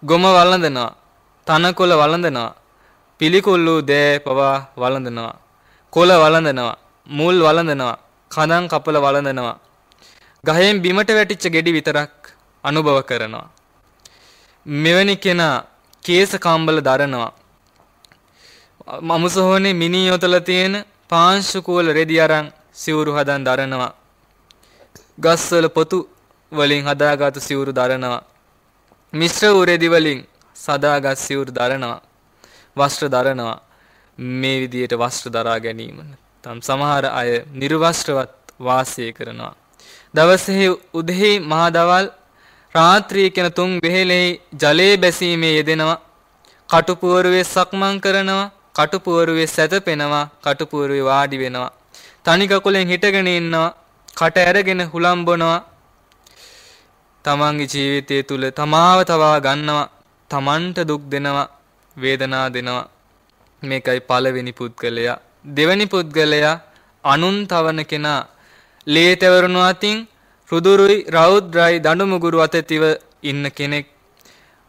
ගොම වළඳනවා. තනකොළ වළඳනවා. පිළිකුල්ලු දෑ පවා වළඳනවා. කොළ වළඳනවා. මුල් වළඳනවා. කඳන් කපල වළඳනවා. ගහෙන් බිමට වැටිච්ච ගෙඩි විතරක් අනුභව කරනවා. මෙවැනි කෙනා කේස කම්බල දරනවා. මමුසොහොනේ මිනී යොතල තියෙන පාංශු කූල රෙදි අරන් සිවුරු හදන් දරනවා. ගස්වල පොතු වලින් හදාගත්තු සිවුරු දරනවා. මිශ්‍ර වූ රෙදි වලින් සදාගත් සිවුරු දරනවා. වස්ත්‍ර දරනවා. මේ විදියට වස්ත්‍ර දරා ගැනීම. තම් සමහර අය නිර්වස්ත්‍රවත් වාසය කරනවා. දවසෙහි උදෙහි මහා දවල් රාත්‍රිය කියන තුන් වෙහෙලෙහි ජලයේ බැසීමේ යෙදෙනවා. කටුපුවරුවේ සක්මන් කරනවා. කටුපුවරුවේ සැතපෙනවා. කටුපුවරුවේ වාඩි වෙනවා. තනි කකුලෙන් හිටගෙන ඉන්නවා. කට ඇරගෙන හුලම්බනවා. තමන්ගේ ජීවිතය තුල තමාව තවා ගන්නවා. තමන්ට දුක් දෙනවා. වේදනා දෙනවා. මේකයි පළවෙනි පුද්ගලයා. දෙවැනි පුද්ගලයා අනුන් තවන කෙනා ලේතවරුණු අතින් රුදුරුයි රෞද්‍රයි දඬුමුගුරු අතතිව ඉන්න කෙනෙක්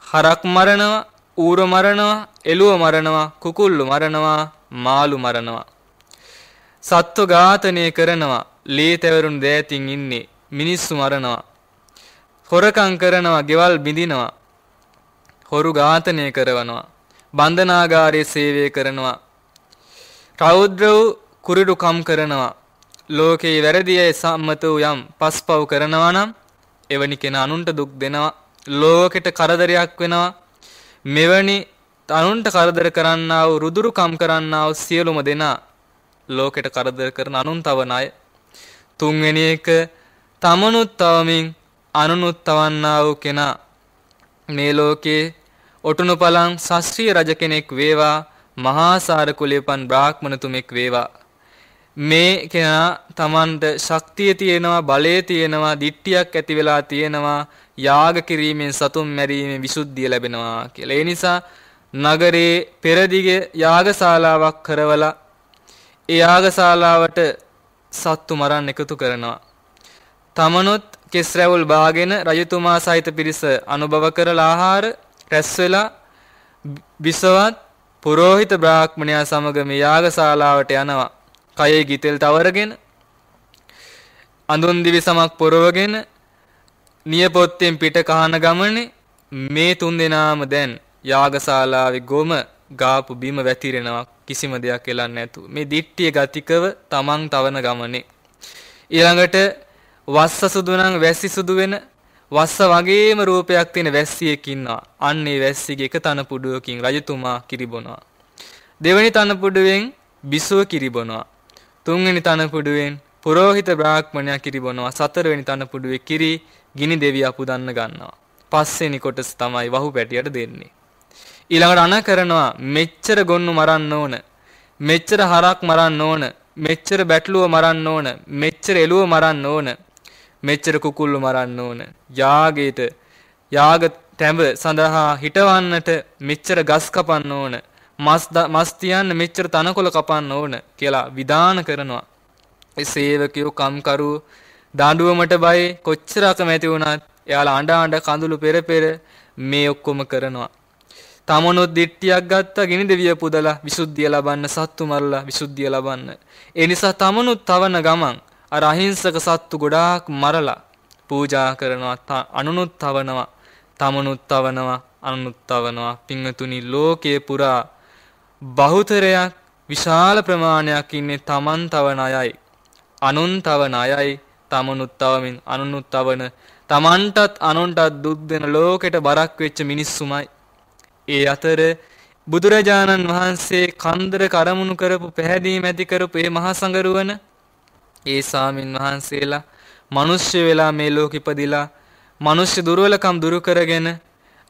හරක් මරනවා ඌර මරනවා එළුව මරනවා කුකුල්ලු මරනවා මාළු මරනවා සත්ව ඝාතනය කරනවා ලේතවරුණු දෑතින් ඉන්නේ මිනිස්සු මරනවා හොරකම් කරනවා ගෙවල් බිඳිනවා හොරු ඝාතනය කරනවා බන්ධනාගාරයේ සේවය කරනවා රෞද්‍රව කුරිරුකම් කරනවා ලෝකේ වැරදියේ සම්මත වූ යම් පස්පව් කරනවා නම් එවැනි කෙනා අනුන්ට දුක් දෙනවා ලෝකෙට කරදරයක් වෙනවා මෙවැනි අනුන්ට කරදර කරන්නා වූ රුදුරුකම් කරන්නා වූ සියලුම දෙනා ලෝකෙට කරදර කරන අනුන් තවන අය තුන්වෙනි එක තමනුත් තවමින් අනුනුත් තවන්නා වූ කෙනා මේ ලෝකේ ඔටුනුපලං ශාස්ත්‍රීය රජ කෙනෙක් වේවා මහා සාර කුලයපන් බ්‍රාහ්මණතුමෙක් වේවා මේ කෙනා Tamanට ශක්තිය තියෙනවා බලය තියෙනවා දිට්ටියක් ඇති වෙලා තියෙනවා යාග කිරීමෙන් සතුන් මැරීමේ විසුද්ධිය ලැබෙනවා කියලා. ඒ නිසා නගරේ පෙරදිගේ යාගශාලාවක් කරවලා ඒ යාගශාලාවට සත්තු මරන්න එකතු කරනවා. තමනුත් කෙස් රැවුල් බාගෙන රජතුමා සහිත පිරිස අනුභව කරලා ආහාර රැස් වෙලා විසවත් පුරෝහිත බ්‍රාහ්මණයා සමග මේ යාගශාලාවට යනවා. කයේ ගිතෙල් තවරගෙන අඳුන් දිවි සමක් පොරවගෙන නියපොත්තෙන් පිට කහන ගමනේ මේ තුන් දෙනාම දැන් යාගශාලාවේ ගොම ගාපු බිම වැතිරෙනවා කිසිම දෙයක් එලන්නේ නැතු මේ දිට්ටිය ගතිකව තමන් තවන ගමනේ ඊළඟට වස්ස සුදු නම් වැස්සි සුදු වෙන වස්ස වගේම රූපයක් තියෙන වැස්සියෙක් ඉන්නවා අන්න ඒ වැස්සිගේ එක තන පුඩුවකින් රජතුමා කිරිබොනවා දෙවනි තන පුඩුවෙන් බිසව කිරිබොනවා තුන්වෙනි තනපුඩුවෙන් පුරෝහිත බ්‍රාහ්මණයා කිරි බොනවා සතරවෙනි තනපුඩුවේ කිරි ගිනි දෙවියා පුදන්න ගන්නවා. පස්වෙනි කොටස තමයි වහු පැටියට දෙන්නේ. ඊළඟට අණ කරනවා මෙච්චර ගොන්නු මරන්න ඕන. මෙච්චර හරක් මරන්න ඕන. මෙච්චර බැටළුව මරන්න ඕන. මෙච්චර එළුව මරන්න ඕන. මෙච්චර කුකුල්ලු මරන්න ඕන. යාගයට යාග තැඹ සඳහා හිටවන්නට මෙච්චර ගස් කපන්න ඕන. මස් මස් තියන්න මෙච්චර තනකොළ කපන්න ඕන කියලා විධාන කරනවා. ඒ සේවකයෝ කම්කරු දඬුවමට බය කොච්චර අකමැති වුණත් එයාලා අඬ අඬ කඳුළු පෙර පෙර මේ ඔක්කොම කරනවා. තමනොත් දිට්ටියක් ගත්තා ගිනි දෙවිය පුදලා විසුද්ධිය ලබන්න සත්තු මරලා විසුද්ධිය ලබන්න. ඒ නිසා තමනුත් තවන ගමන් අර අහිංසක සත්තු ගොඩාක් මරලා පූජා කරනවා අනුනුත් තවනවා තමනුත් තවනවා අනුනුත් තවනවා පිංගතුනි ලෝකයේ පුරා බහුතරයක් විශාල ප්‍රමාණයක් ඉන්නේ තමන් තවන අයයි. අනුන් තවන අයයි තමනුත් තවමින් අනුනුත් තවන තමන්ටත් අනුන්ටත් දුක් දෙන ලෝකෙට බරක් වෙච්ච මිනිස්සුමයි. ඒ අතර බුදුරජාණන් වහන්සේ කන්දර කරමුණු කරපු පැහැදීම ඇති කරපු ඒ මහා සංගරුවන ඒ සාමින් වහන්සේලා මිනිස්සු වෙලා මේ ලෝකෙ ඉපදිලා මිනිස්සු දුර්වලකම් දුරු කරගෙන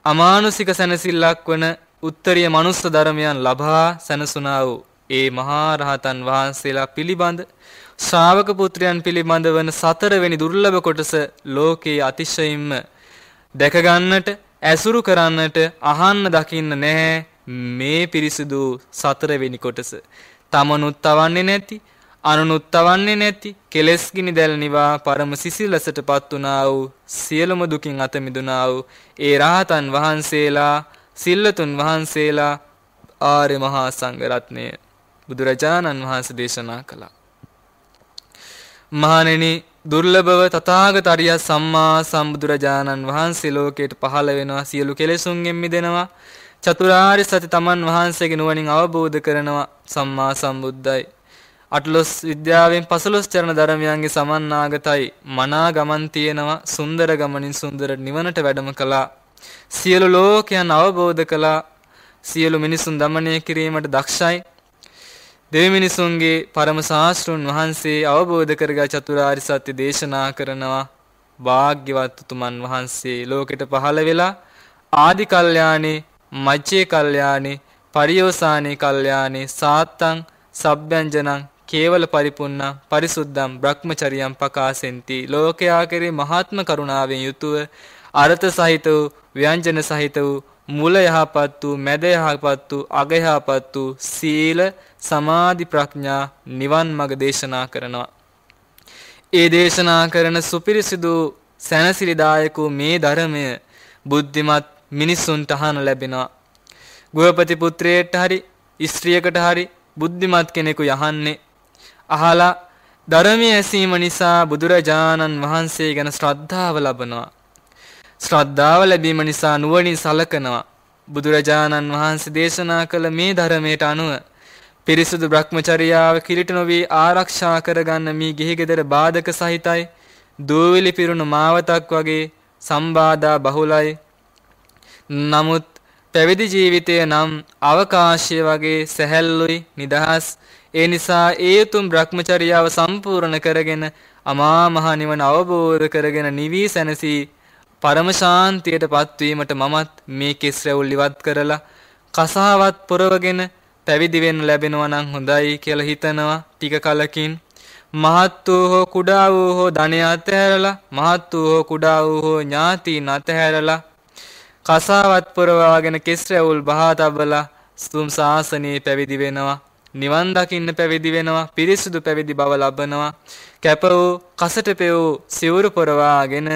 අමානුෂික සැනසෙල්ලක් වන උත්තරීය මනුස්ස ධර්මයන් ලබා සැනසුනා වූ ඒ මහා රහතන් වහන්සේලා පිළිබඳ ශ්‍රාවක පුත්‍රයන් පිළිබඳ වන සතරවෙනි දුර්ලභ කොටස ලෝකයේ අතිශයින්ම දැක ගන්නට ඇසුරු කරන්නට අහන්න දකින්න නැහැ මේ පිරිසිදු සතරවෙනි කොටස. තමනුත් තවන්නේ නැති, අනුනුත් තවන්නේ නැති, කෙලෙස් ගිනි දැල් නිවා පරම සිසිලසටපත් උනා වූ සියලුම දුකින් අත මිදුණා වූ ඒ රහතන් වහන්සේලා සිල්ලතුන් වහන්සේලා ආර්ය මහා සංඝරත්නය බුදුරජාණන් වහන්සේ දේශනා කළා. මහණෙනි දුර්ලභව තථාගත අරිය සම්මා සම්බුදුරජාණන් වහන්සේ ලෝකයට පහළ වෙනවා සියලු කෙලෙසුන්ගෙන් මිදෙනවා චතුරාර්ය සත්‍ය තමන් වහන්සේගේ නුවණින් අවබෝධ කරනවා සම්මා සම්බුද්දයි අටලොස් විද්‍යාවෙන් පසළොස් චරණ ධර්මයන්ගේ සමන්නාගතයි මනා ගමන් තියෙනවා සුන්දර ගමනින් සුන්දර නිවනට වැඩම කළා සියලු ලෝකයන් අවබෝධ කළා සියලු මිනිසුන් দমনය කිරීමට දක්ෂයි දෙවි මිනිසුන්ගේ පරම ශාස්ත්‍රුන් වහන්සේ අවබෝධ කරගත් චතුරාර්ය සත්‍ය දේශනා කරනවා වාග්්‍යවත් උතුමන් වහන්සේ ලෝකෙට පහළ වෙලා ආදි කල්යාණේ මජ්ජේ කල්යාණේ පරියෝසානේ කල්යාණේ සාත්තං සබ්බ්‍යංජනං කේවල පරිපුන්න පරිසුද්ධම් බ්‍රහ්මචරියම් පකාසෙන්ති ලෝකයා කෙරේ මහාත්ම කරුණාවෙන් යුතුව අර්ථ සහිත වූ ව්‍යංජන සහිත වූ මුල යහපත් වූ මැද යහපත් වූ අග යහපත් වූ සීල සමාධි ප්‍රඥා නිවන් මඟ දේශනා කරනවා. ඒ දේශනා කරන සුපිරිසිදු සැනසිරිදායක මේ ධර්මය බුද්ධිමත් මිනිසුන්ට අහන ලැබෙනවා. ගෘහපති පුත්‍රයෙක්ට හරි ස්ත්‍රියකට හරි බුද්ධිමත් කෙනෙකු යහන්නේ අහලා ධර්මයේ ඇසීම නිසා බුදුරජාණන් වහන්සේ ගැන ශ්‍රද්ධාව ලබනවා. ශ්‍රද්ධාව ලැබීම නිසා නුවණින් සලකනවා. බුදුරජාණන් වහන්සේ දේශනා කළ මේ ධර්මයට අනුව පිරිසුදු භ්‍රමචර්යාව කිලිට නොවී ආරක්ෂා කරගන්න මේ ගිහිගෙදර බාධක සහිතයි දූවිලි පිරුණු මාවතක් වගේ සම්බාධා බහුලයි. නමුත් පැවිදි ජීවිතය නම් අවකාශය වගේ සැහැල්ලුයි නිදහස් ඒ නිසා ඒ උතුම් භ්‍රමචර්යාව සම්පූර්ණ කරගෙන අමා මහ නිවන අවබෝධ කරගෙන නිවි සැනසී පරම ශාන්තියට පත්වීමට මමත් මේ කෙස් රැවුල් ඉවත් කරලා කසාවත් පොරවගෙන පැවිදි වෙන්න ලැබෙනවා නම් හොඳයි කියලා හිතනවා ටික කලකින් මහත් වූ හෝ කුඩා වූ හෝ ධනය අතහැරලා මහත් වූ හෝ කුඩා වූ හෝ ඥාතීන් අතහැරලා කසාවත් පොරවාගෙන කෙස් රැවුල් බහා තබලා සුම් ශාසනයේ පැවිදි වෙනවා නිවන් දකින්න පැවිදි වෙනවා පිරිසුදු පැවිදි බව ලබනවා කැප වූ කසට පෙවූ සිවුරු පොරවාගෙන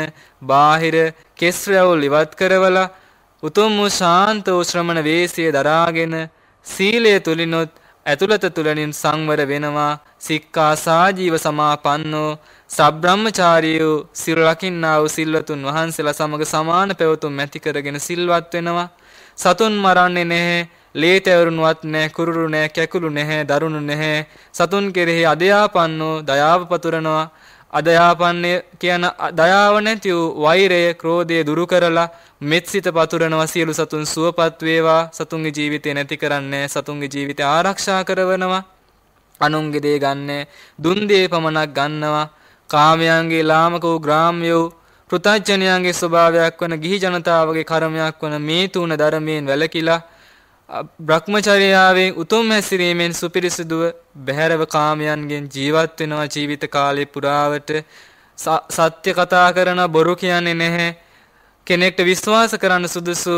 බාහිර කෙස් රැවුල් ඉවත් කරවලා උතුම් වූ ශාන්ත වූ ශ්‍රමණ වේසිය දරාගෙන සීලය තුලිනොත් ඇතුළත තුලනින් සංවර වෙනවා සික්කා සාජීව සමාපන්නෝ සබ්‍රාහ්මචාරී වූ සිල් රකින්නා වූ සිල්වතුන් වහන්සේලා සමග සමාන පැවතුම් ඇති කරගෙන සිල්වත් වෙනවා සතුන් මරන්නේ නැහැ ලේතැවරුණුවත් නැහැ කුරුරු නැහැ කැකුළු නැහැ දරුණු නැහැ සතුන් කෙරෙහි අධයාපන්නෝ දයාව පතුරනවා අදයාපන්නේ කියන දයාව නැති වූ වෛරය ක්‍රෝධය දුරු කරලා මෙත්සිත පතුරනවා සියලු සතුන් සුවපත් වේවා සතුන්ගේ ජීවිතේ නැති කරන්නේ සතුන්ගේ ජීවිතය ආරක්ෂා කරවනවා අනුන්ගේ දේ ගන්නෑ දුන් දේ පමණක් ගන්නවා කාමයන්ගේ ලාමක වූ ග්‍රාම්‍ය වූ කෘතඥයන්ගේ ස්වභාවයක් වන ගිහි ජනතාවගේ කර්මයක් වන මේ තුන ධර්මයෙන් වැළකීලා බ්‍රහ්මචර්යාවෙන් උතුම් හැසිරීමෙන් සුපිරිසුදුව බහැරව කාමයන්ගෙන් ජීවත් වෙනවා ජීවිත කාලේ පුරාවට සත්‍ය කතා කරන බොරු කියන්නේ නැහැ කෙනෙක්ට විශ්වාස කරන්න සුදුසු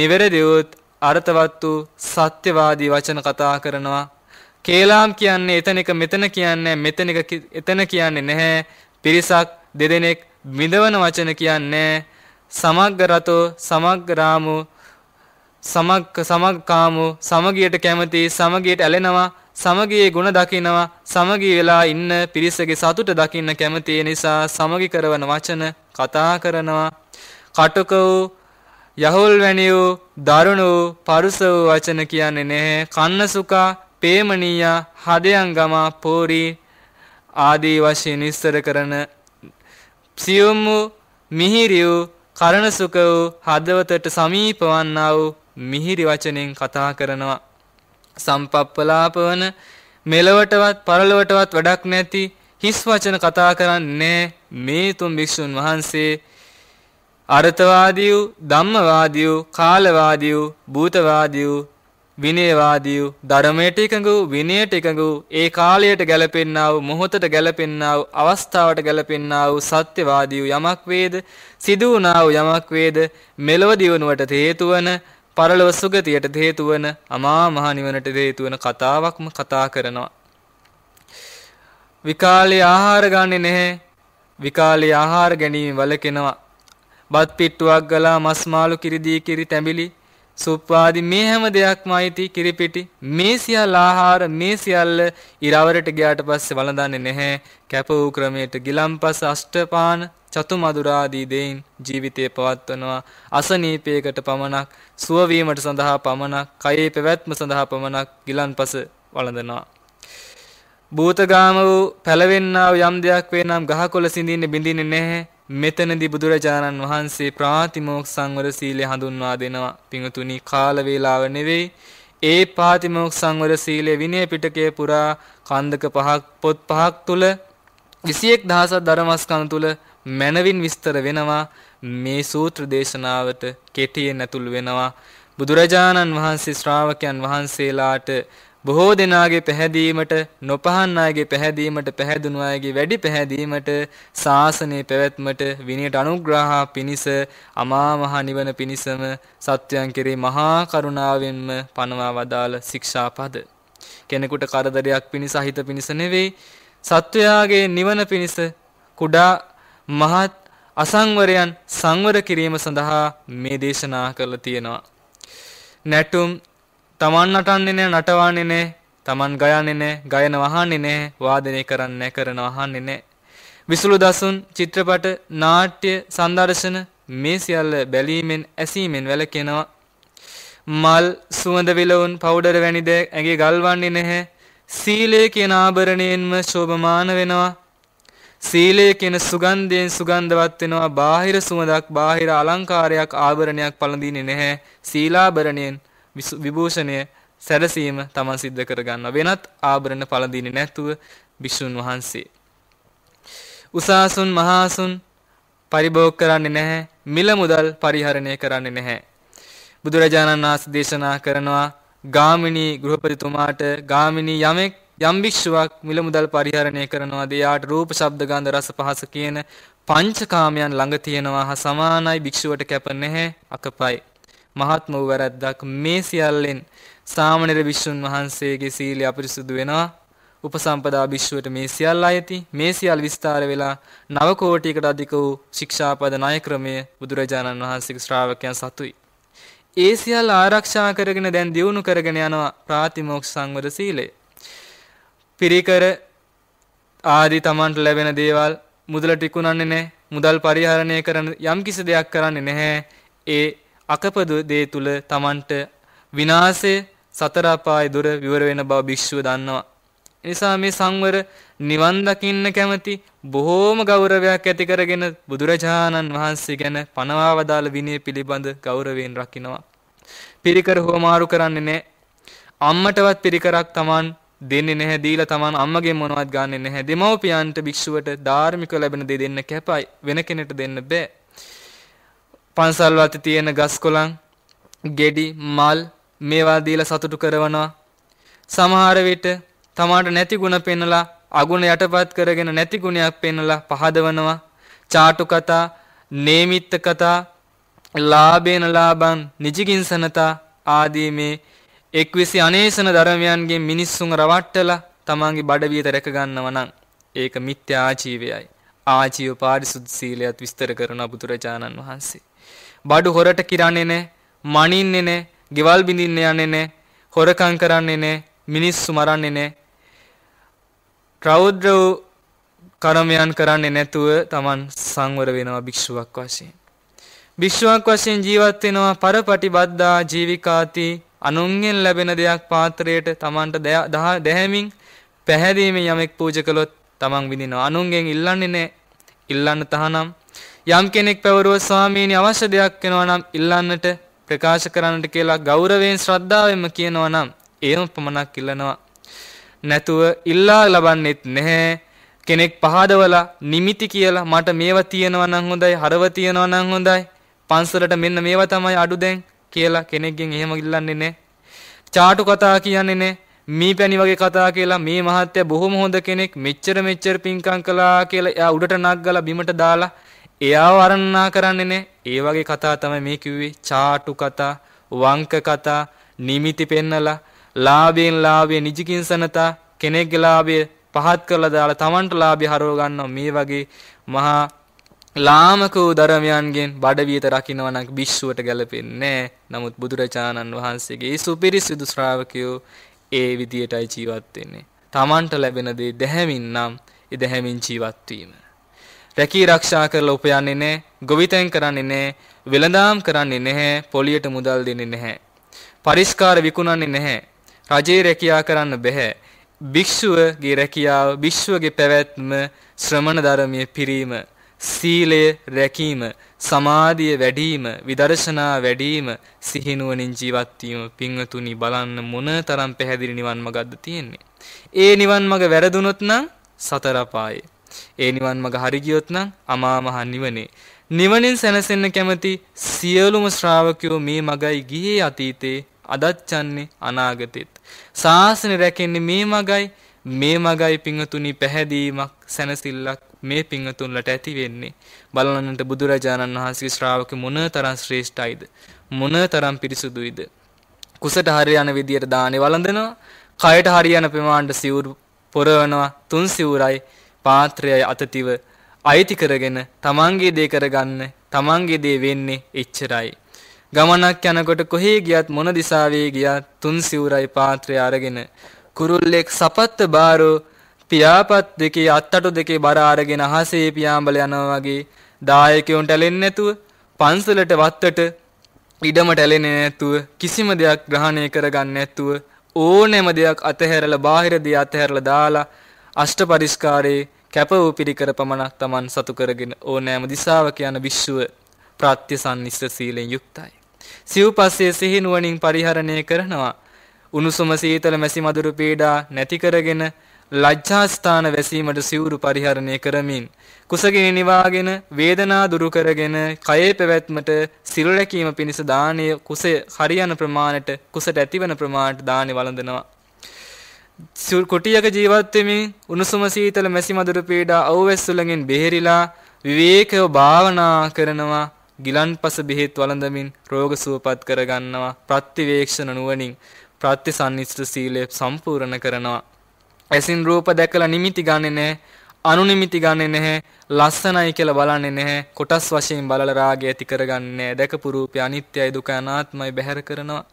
නිවැරදිවොත් අර්ථවත් වූ සත්‍යවාදී වචන කතා කරනවා කේලාම් කියන්නේ එතන එක මෙතන කියන්නේ මෙතන එක එතන කියන්නේ නැහැ පිරිසක් දෙදෙනෙක් විඳවන වචන කියන්නේ සමග්ග රතෝ සමග්ග රාමෝ සමග්ග සමග්කාමෝ සමගියට කැමති සමගියට ඇලෙනවා සමගියේ ගුණ දකිනවා සමගී වෙලා ඉන්න පිරිසගේ සතුට දකින්න කැමති නිසා සමගි කරන වචන කතා කරනවා කටක වූ යහුල් වැනි වූ දරුණ වූ පරුස වූ වචන කියන්නේ නැහැ කන්න සුකා ප්‍රේමණීය හදයන්ගම පෝරි ආදී වශයෙන් විස්තර කරන සියුම් වූ මිහිරි වූ කරණ සුඛ වූ හදවතට සමීප වන්නා වූ මිහිරි වචනෙන් කතා කරනවා. සම්පප්පලාපවන මෙලවටවත් පරලොවටවත් වැඩක් නැති හිස් වචන කතා කරන්නේ මේ තුන් භික්ෂුන් වහන්සේ අර්ථවාදී වූ ධම්මවාදී වූ කාලවාදී වූ භූතවාදී වූ විනයවාදී වූ ධර්මයට එකඟ වූ විනයට එකඟ වූ ඒ කාලයට ගැලපෙන්නා වූ මොහොතට ගැලපෙන්නා වූ අවස්ථාවට ගැලපෙන්නා වූ සත්‍යවාදී වූ යමක් වේද සිදු වුණා වූ යමක් වේද මෙලව දියුණුවට හේතු වන පරලොව සුගතියට හේතු වන අමා මහ නිවනට හේතු වන කතාවක්ම කතා කරනවා. විකාලේ ආහාර ගන්නේ නැහැ. විකාලේ ආහාර ගැනීම වලකිනවා. බත් පිට්ටුවක් ගලා මස් මාළු කිරිදී කිරි තැඹිලි සුප්පාදි මේ හැම දෙයක්ම අයිති කිරිපිටි මේ සියල් ආහාර මේ සියල්ල ඉරවරට ගියාට පස්සේ වළඳන්නේ නැහැ කැප වූ ක්‍රමයට ගිලම්පස අෂ්ටපාන චතුමදුරාදී දෙයින් ජීවිතය පවත්වනවා අසනීපයකට පමණක් සුවවීමට සඳහා පමණක් කයේ පැවැත්ම සඳහා පමණක් ගිලන්පස වළඳනවා භූතගාම වූ පැලවෙන්නා යම් දෙයක් වේ නම් ගහකොළ සිඳින්නේ බිඳින්නේ නැහැ. මෙතනදී බුදුරජාණන් වහන්සේ ප්‍රාතිමෝක්ෂ සංවර සීලය හඳුන්වා දෙනවා. පිඟුතුනි කාල වේලාව නෙවෙයි. ඒ ප්‍රාතිමෝක්ෂ සංවර සීලය විනය පිටකයේ පුරා කන්දක පහක් පොත් පහක් තුල 21000 ධර්මස්කන්ධ තුල මැනවින් විස්තර වෙනවා මේ සූත්‍ර දේශනාවට කෙටියෙන් ඇතුළු වෙනවා බුදුරජාණන් වහන්සේ ශ්‍රාවකයන් වහන්සේලාට බොහෝ දෙනාගේ පැහැදීමට නොපහන් අයගේ පැහැදීමට පැහැදුණු අයගේ වැඩි පැහැදීමට ශාසනයේ පැවැත්මට විනයට අනුග්‍රහ පිණිස අමා මහ නිවන පිණිසම සත්‍යයන් කෙරේ මහා කරුණාවෙන්ම පනවා වදාළ ශික්ෂාපද කෙනෙකුට කරදරයක් පිණිස හිත පිණිස නෙවෙයි සත්වයාගේ නිවන පිණිස කුඩා මහත් අසංවරයන් සංවර කිරීම සඳහා මේ දේශනා කරලා තියෙනවා. නැටුම් තමන් නටන්නේ නෑ නටවන්නේ නෑ තමන් ගයන්නේ නෑ ගයන වහන්නේ නෑ වාදනය කරන්නේ කරන වහන්නේ නෑ විසුළු දසුන් චිත්‍රපට නාට්‍ය සංදර්ශන මේ සියල්ල බැලීමෙන් ඇසීමෙන් වැළකෙනවා මල් සුවඳ විලවුන් පවුඩර් වැනි දේ ඇඟේ ගල්වන්නේ නැහැ සීලය කියන ආභරණයෙන්ම ශෝභමාන වෙනවා සීලය කියන සුගන්ධයෙන් සුගන්ධවත් වෙනවා බාහිර සුවඳක් බාහිර අලංකාරයක් ආභරණයක් පළඳින්නේ නැහැ සීලාභරණයෙන් විභූෂණය සැරසීම තමන් සිද්ධ කරගන්න වෙනත් ආභරණ පළඳින්නේ නැතුව භික්ෂුන් වහන්සේ උසාසුන් මහාසුන් පරිභෝග කරන්නේ නැහැ මිල මුදල් පරිහරණය කරන්නේ නැහැ බුදුරජාණන් වහන්සේ දේශනා කරනවා ගාමිණී ගෘහපතිතුමාට ගාමිණී යමෙක් යම් භික්ෂුවක් මිල මුදල් පරිහරණය කරනවාද එයාට රූප ශබ්ද ගන්ධ රස පහස කියන පංචකාමයන් ළඟ තියෙනවා හා සමානයි භික්ෂුවට කැප නැහැ අකපයි. මහත්ම වූ වැරද්දක් මේ සියල්ලෙන් සාමණේර භික්ෂුන් වහන්සේගේ සීලය අපිරිසුදු වෙනවා. උපසම්පදා භික්ෂුවට මේ සියල්ල අයති මේ සියල් විස්තර වෙලා නව කෝටියකට අධික වූ ශික්ෂාපද ණය ක්‍රමය බුදුරජාණන් වහන්සේගේ ශ්‍රාවකයන් සතුයි. ඒ සියල් ආරක්ෂා කරගෙන දැන් දියුණු කරගෙන යනවා ප්‍රාතිමෝක්ෂ සංවර සීලය. පිරිකර ආදී Tamanට ලැබෙන දේවල් මුදල ටිකුණන්නේ නැහැ. මුදල් පරිහරණය කරන යම් කිසි දෙයක් කරන්නේ නැහැ. ඒ අකපද දේ තුල Tamanට විනාශය සතර අපාය දුර විවර වෙන බව භික්ෂුව දන්නවා. නිසා මේ සංවර නිවන් දකින්න කැමති බොහෝම ගෞරවයක් ඇති කරගෙන බුදුරජාණන් වහන්සේ ගැන පනවා වදාළ විනය පිළිබඳ ගෞරවයෙන් රකිනවා. පිරිකර හොමාරු කරන්නේ නැහැ. අම්මටවත් පිරිකරක් Taman දෙන්නේ නැහැ දීලා Taman අම්මගෙන් මොනවත් ගන්නෙ නැහැ දෙමව්පියන්ට භික්ෂුවට ධාර්මික ලැබෙන දේ දෙන්න කැපයි වෙන කෙනෙකුට දෙන්න බෑ පන්සල් වත්තේ තියෙන ගස් කොළන් ගෙඩි මල් මේවා දීලා සතුටු කරනවා සමහර විට තමාට නැති ಗುಣ පෙන්නලා අගුණ යටපත් කරගෙන නැති ගුණයක් පෙන්නලා පහදවනවා චාටු කතා නේමිත්ත කතා ලාභේන ලාභං නිජිකින්සනතා ආදී මේ එක්විසි අනේසන ධර්මයන්ගෙන් මිනිස්සුන් රවට්ටලා තමන්ගේ බඩවියත රැකගන්නව නම් ඒක මිත්‍යා ආජීවයයි. ආජීව පාරිසුද්ධ සීලයත් විස්තර කරන බුදුරජාණන් වහන්සේ. බඩු හොරට කිරන්නේ නැහැ, මනින්නේ නැහැ, ගෙවල් බිඳින්න යන්නේ නැහැ, හොරකම් කරන්නේ නැහැ, මිනිස්සු මරන්නේ නැහැ. රෞද්‍ර කර්මයන් කරන්නේ නැතුව Taman සංවර වෙනවා භික්ෂුවක් වශයෙන්. භික්ෂුවක් වශයෙන් ජීවත් වෙනවා පරපටිබද්දා ජීවිකාති අනුන්ගෙන් ලැබෙන දෙයක් පාත්‍රයට තමන්ට දැහැමින් පැහැදීමෙන් යමෙක් පූජ කළොත් තමන් විඳිනවා. අනුන්ගෙන් ඉල්ලන්නේ නැහැ. ඉල්ලන්න තහනම් යම් කෙනෙක් පැවරුවොත් ස්වාමීනි අවශ්‍ය දෙයක් වෙනවා නම් ඉල්ලන්නට ප්‍රකාශ කරන්නට කියලා ගෞරවයෙන් ශ්‍රද්ධාවෙන්ම කියනවා නම් ඒම පමණක් ඉල්ලනවා. නැතුව ඉල්ලා ලබන්නෙත් නැහැ. කෙනෙක් පහදවලා නිමිති කියලා මට මේවා තියෙනවා නම් හොඳයි, හරව තියෙනවා නම් හොඳයි. පන්සලට මෙන්න මේවා තමයි අඩු දැන් කියලා කෙනෙක්ගෙන් එහෙම ඉල්ලන්නේ නැහැ. චාටු කතා කියන්නේ නැහැ. මේ පැණි වගේ කතා කියලා මේ මහත්තයා බොහොම හොඳ කෙනෙක් මෙච්චර මෙච්චර පිංකම් කළා කියලා එයා උඩට නග්ගලා බිමට දාලා එයාව වර්ණනා කරන්නේ නැහැ. ඒ වගේ කතා තමයි මේ කිව්වේ. චාටු කතා, වංක කතා, නිමිති පෙන්නලා, ලාභයෙන් ලාභයේ නිජකින්සනතා කෙනෙක්ගේ ලාභය පහත් කරලා දාලා Tamanට ලාභය හරව ගන්නවා මේ වගේ මහා ලාමක වූ ධර්මයන්ගෙන් බඩවියත රකින්නවනක් භික්ෂුවට ගැලපෙන්නේ නමුත් බුදුරජාණන් වහන්සේගේ සුපිරිසිදු ශ්‍රාවකයෝ ඒ විදියටයි ජීවත් වෙන්නේ. Tamanට ලැබෙන දේ දැහැමින් නම් ඒ දැහැමින් ජීවත් වීම. රැකී ආරක්ෂා කරලා උපයන්නේ නැහැ, ගොවිතැන් කරන්නේ නැහැ, වෙළඳාම් කරන්නේ නැහැ, පොලියට මුදල් දෙන්නේ නැහැ. පරිස්කාර විකුණන්නේ නැහැ. රජේ රැකියා කරන්න බෑ. භික්ෂුවගේ රැකියාව, භික්ෂුවගේ පැවැත්ම ශ්‍රමණ ධර්මයේ පිරීම සීලය රැකීම සමාධිය වැඩීම විදර්ශනා වැඩීම සිහිනුවනින් ජීවත් වීම පින්වතුනි බලන්න මොනතරම් පැහැදිලි නිවන් මගක්ද තියෙන්නේ ඒ නිවන් මග වැරදුනොත් නම් සතර පායේ ඒ නිවන් මග හරි ගියොත් නම් අමා මහ නිවනේ නිවනින් සැනසෙන්න කැමති සියලුම ශ්‍රාවකයෝ මේ මගයි ගියේ අතීතේ අදත් යන්නේ අනාගතෙත් ශාසනය රැකෙන්නේ මේ මගයි මේ මගයි පිංහතුනි පැහැදීමක් සැනසිල්ලක් මේ පිංහතුන්ලට ඇති වෙන්නේ. බලන්නට බුදුරජාණන් වහන්සේ ශ්‍රාවක මොන තරම් ශ්‍රේෂ්ඨයිද. මොන තරම් පිරිසුදුයිද. කුසට හරියන විදියට දානෙ වලඳනවා කයට හරියන ප්‍රමාණ්ඩ සිවුරු පොරවනවා තුන් සිවුරයි පාත්‍රයයි අතතිව අයිති කරගෙන තමන්ගේ දේ කරගන්න තමන්ගේ දේ වෙන්නේ එච්චරයි. ගමනක් යනකොට කොහේ ගියත් මොන දිසාවේ ගියත් තුන් සිවුරයි පාත්‍රය අරගෙන කුරුල්ලෙක් සපත්ත බාරෝ පියාපත් දෙකේ අත්තටු දෙකේ බර අරගෙන අහසේ පියාඹල යනවා වගේ දායකයොන්ට ඇලෙන්නේ නැතුව පන්සලට වත්තට ඉඩමට ඇලෙන්නේ නැතුව කිසිම දෙයක් ග්‍රහණය කරගන්නේ නැතුව ඕනෑම දෙයක් අතහැරලා බාහිර දේ අතහැරලා දාලා අෂ්ට පරිස්කාරේ කැප වූ පිරිකර පමණක් Taman සතු කරගෙන ඕනෑම දිශාවක යන විශ්ව ප්‍රත්‍යසන්නිස්ස සීලෙන් යුක්තයි. සිව්පස්සේ සිහි නුවණින් පරිහරණය කරනවා උණුසුම සීතල මැසි මදුරු පීඩා නැති කරගෙන ලැජ්ජාස්ථාන වැසීමට සිවුරු පරිහරණය කරමින් කුසගිනි නිවාගෙන වේදනා දුරු කරගෙන කයේ පැවැත්මට සිල් රැකීම පිණිස දානය කුසය හරියන ප්‍රමාණයට කුසට ඇතිවන ප්‍රමාණයට දානි වළඳනවා කුටියක ජීවත් වෙමින් උණුසුම සීතල මැසි මදුරු පීඩා අවවැස් සුළඟෙන් බෙහෙරිලා විවේකව භාවනා කරනවා ගිලන්පස බෙහෙත් වළඳමින් රෝග සුවපත් කරගන්නවා ප්‍රතිවේක්ෂණ නුවණින් ප්‍රත්‍යසන්නිෂ්ඨ සීලය සම්පූර්ණ කරනවා. ඇසින් රූප දැකලා නිමිති ගන්නෙ නැහැ. අනුනිමිති ගන්නෙ නැහැ. ලස්සනයි කියලා බලන්නේ නැහැ. කොටස් වශයෙන් බලලා රාගය ඇති කරගන්නේ නැහැ. දැකපු රූපය අනිත්‍යයි දුක අනාත්මයි බැහැර කරනවා.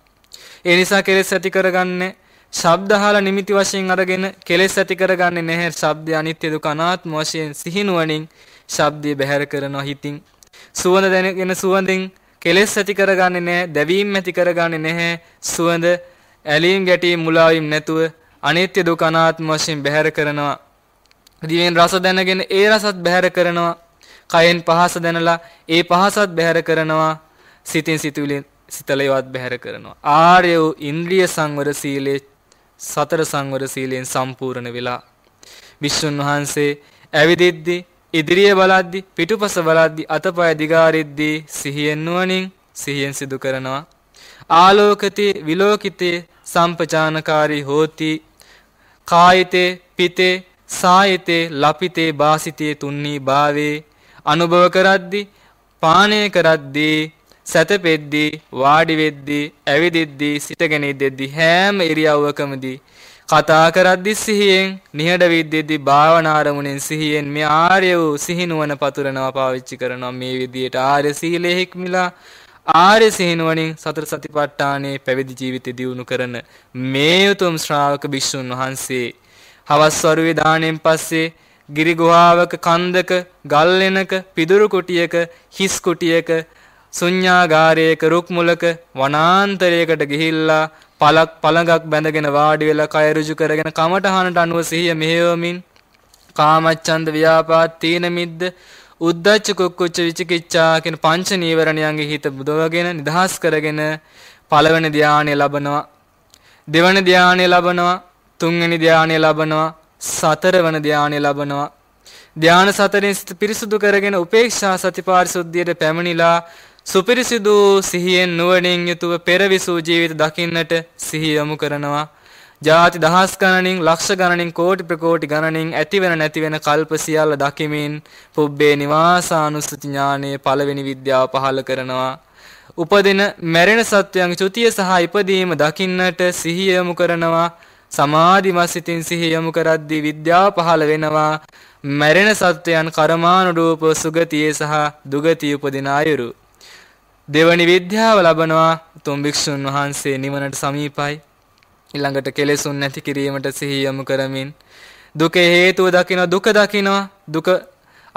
ඒ නිසා කෙලෙස් ඇති කරගන්නේ ශබ්ද අහලා නිමිති වශයෙන් අරගෙන කෙලෙස් ඇති කරගන්නේ නැහැ. ශබ්දය අනිත්‍ය දුක අනාත්ම වශයෙන් සිහිනුවණින් ශබ්දය බැහැර කරනවා හිතින්. සුවඳ දැනගෙන සුවඳෙන් කෙලෙස් ඇති කරගන්නේ නැහැ. දැවීම ඇති කරගන්නේ නැහැ. සුවඳ ඇලීම් ගැටීම් මුලාවීම් නැතුව අනිත්‍ය දුක අනාත්ම වශයෙන් බැහැර කරනවා. දිවෙන් රස දැනගෙන ඒ රසත් බැහැර කරනවා. කයෙන් පහස දැනලා ඒ පහසත් බැහැර කරනවා. සිතින් සිතුවිලි සිතලේවත් බැහැර කරනවා. ආර්ය වූ ඉන්ද්‍රිය සංවර සීලේ සතර සංවර සීලයෙන් සම්පූර්ණ වෙලා විශ්වන් වහන්සේ ඇවිදිද්දී ඉදිරිය බලද්දි පිටුපස බලද්දි අතපය දිගාරිද්දී සිහියෙන් නුවණින් සිහියෙන් සිදු කරනවා ආලෝකතේ විලෝකිතේ සම්පජානකාරී හෝති කායිතේ පිතේ සායිතේ ලපිතේ වාසිතේ තුන්නී භාවේ අනුභව කරද්දී පානය කරද්දී සැතපෙද්දී වාඩි වෙද්දී ඇවිදිද්දී සිටගෙන ඉද්දී හැම ඉරියව්වකමදී කතා කරද්දී සිහියෙන් නිහඬ වෙද්දී භාවනාරමුණෙන් සිහියෙන් මේ ආර්ය වූ සිහිනුවන පතුරනවා පාවිච්චි කරනවා මේ විදියට ආර්ය සීලයේ හික්මිලා ආර්ය සේනුවනින් සතර සතිපට්ඨානයේ පැවිදි ජීවිතය දියුණු කරන මේ උතුම් ශ්‍රාවක භික්ෂුන් වහන්සේ හවස් වරුවේ දාණයෙන් පස්සේ ගිරි ගුහාවක කන්දක ගල්ලෙනක පිදුරු කුටියක හිස් කුටියක ශුන්‍යාගාරයක රුක් මුලක වනාන්තරයකට ගිහිල්ලා පලක් පළඟක් බැඳගෙන වාඩි වෙලා කය ඍජු කරගෙන කමටහනට අනුව සිහිය මෙහෙයවමින් කාමච්ඡන්ද ව්‍යාපාද තීන මිද්ද උද්දච්ච කුක්කුච්ච විචිකිච්ඡා කියන පංච නීවරණයන්ගේ හිත බුදවගෙන නිදහස් කරගෙන පළවෙනි ධානය ලබනවා දෙවන ධානය ලබනවා තුන්වෙනි ධානය ලබනවා සතරවන ධානය ලබනවා ධාන සතරෙන් සිත පිරිසුදු කරගෙන උපේක්ෂා සතිපාරිශුද්ධියට පැමිණිලා සුපිරිසිදු සිහියෙන් නුවණින් යුතුව පෙරවිසූ ජීවිත දකින්නට සිහිය යොමු කරනවා ජාති දහස් ගණනින් ලක්ෂ ගණනින් කෝටි ප්‍රකෝටි ගණනින් ඇතිවෙන නැතිවෙන කල්ප සියල්ල දකිමින් පුබ්බේ නිවාසානුස්සති ඥානයේ පළවෙනි විද්‍යාව පහළ කරනවා උපදින මැරෙන සත්වයන් චුතිය සහ ඉපදීම දකින්නට සිහිය යොමු කරනවා සමාධිමත් සිතින් සිහිය යොමු කරද්දී විද්‍යාව පහළ වෙනවා මැරෙන සත්වයන් කර්මානුරූප සුගතියේ සහ දුගතිය උපදින අයුරු දෙවනි විද්‍යාව ලබනවා තුන් භික්ෂුන් වහන්සේ නිවනට සමීපයි ඊළඟට කෙලෙසුන් නැති කිරීමට සිහියමු කරමින් දුකේ හේතුව දකිනවා දුක දකිනවා දුක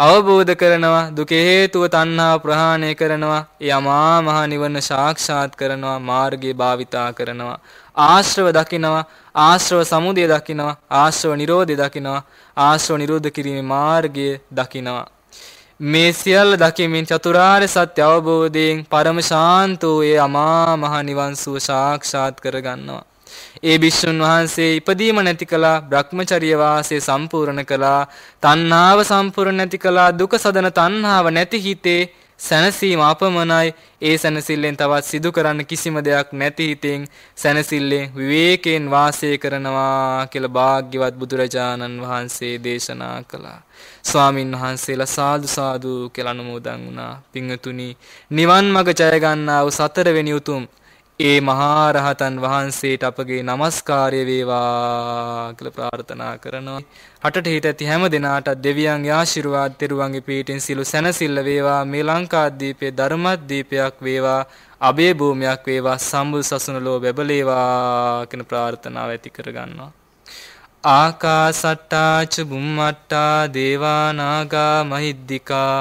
අවබෝධ කරනවා දුකේ හේතුව තණ්හාව ප්‍රහාණය කරනවා යමා මහ නිවන සාක්ෂාත් කරනවා මාර්ගය භාවිතා කරනවා ආශ්‍රව දකිනවා ආශ්‍රව සමුදය දකිනවා ආශ්‍රව නිරෝධය දකිනවා ආශ්‍රව නිරෝධ කිරීමේ මාර්ගය දකිනවා මේ සියල්ල දකිමින් චතුරාර්ය සත්‍ය අවබෝධයෙන් පරම ශාන්තෝ ඒ අමා මහ නිවන් සුව සාක්ෂාත් කරගන්නවා ඒ භික්ෂුන් වහන්සේ ඉපදීම නැති කළා, Brahmacharya වාසය සම්පූර්ණ කළා, තණ්හාව සම්පූර්ණ නැති කළා, දුක සදන තණ්හාව නැති හිතේ සැනසීම අපමණයි ඒ සැනසෙල්ලෙන් තවත් සිදු කරන්න කිසිම දෙයක් නැති හිතින් සැනසෙල්ලෙන් විවේකයෙන් වාසය කරනවා කියලා භාග්‍යවත් බුදුරජාණන් වහන්සේ දේශනා කළා. ස්වාමින් වහන්සේලා සාදු සාදු කියලා අනුමෝදන් වුණා. පිංගතුනි නිවන් මඟ ජය ගන්නා වූ සතරවෙනි උතුම් ඒ මහා රහතන් වහන්සේට අපගේ নমස්කාරය වේවා කියලා ප්‍රාර්ථනා කරනවා. හටට හිට ඇති හැම දිනාට දෙවියන්ගේ ආශිර්වාද, තෙරුවන්ගේ පීඨෙන් සිළු සැනසෙල්ල වේවා. මේ ලංකාද්වීපයේ ධර්මද්වීපයක් වේවා. අබේ භූමියක් වේවා. සම්බුදු සසුන ලෝ බැබලේවා කියන ප්‍රාර්ථනාව ඇති කරගන්නවා. ආකාසට්ටා ච බුම්මට්ටා දේවා නාගා මහිද්దికා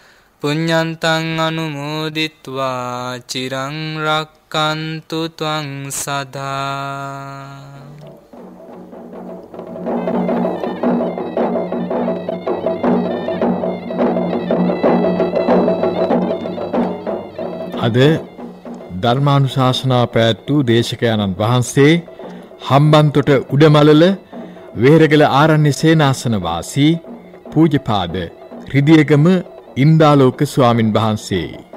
පුඤ්ඤන්තං අනුමෝදිත්වා චිරං රක්칸තු ත්වං සදා අද ධර්මානුශාසනා පැවැත් වූ දේශකයන්න් වහන්සේ හම්බන්තොට උඩමලල වේරගල ආරණ්‍ය සේනාසන වාසී පූජ්‍යපාද රිදියගම ඉන්දාලෝක ස්වාමින් වහන්සේයි.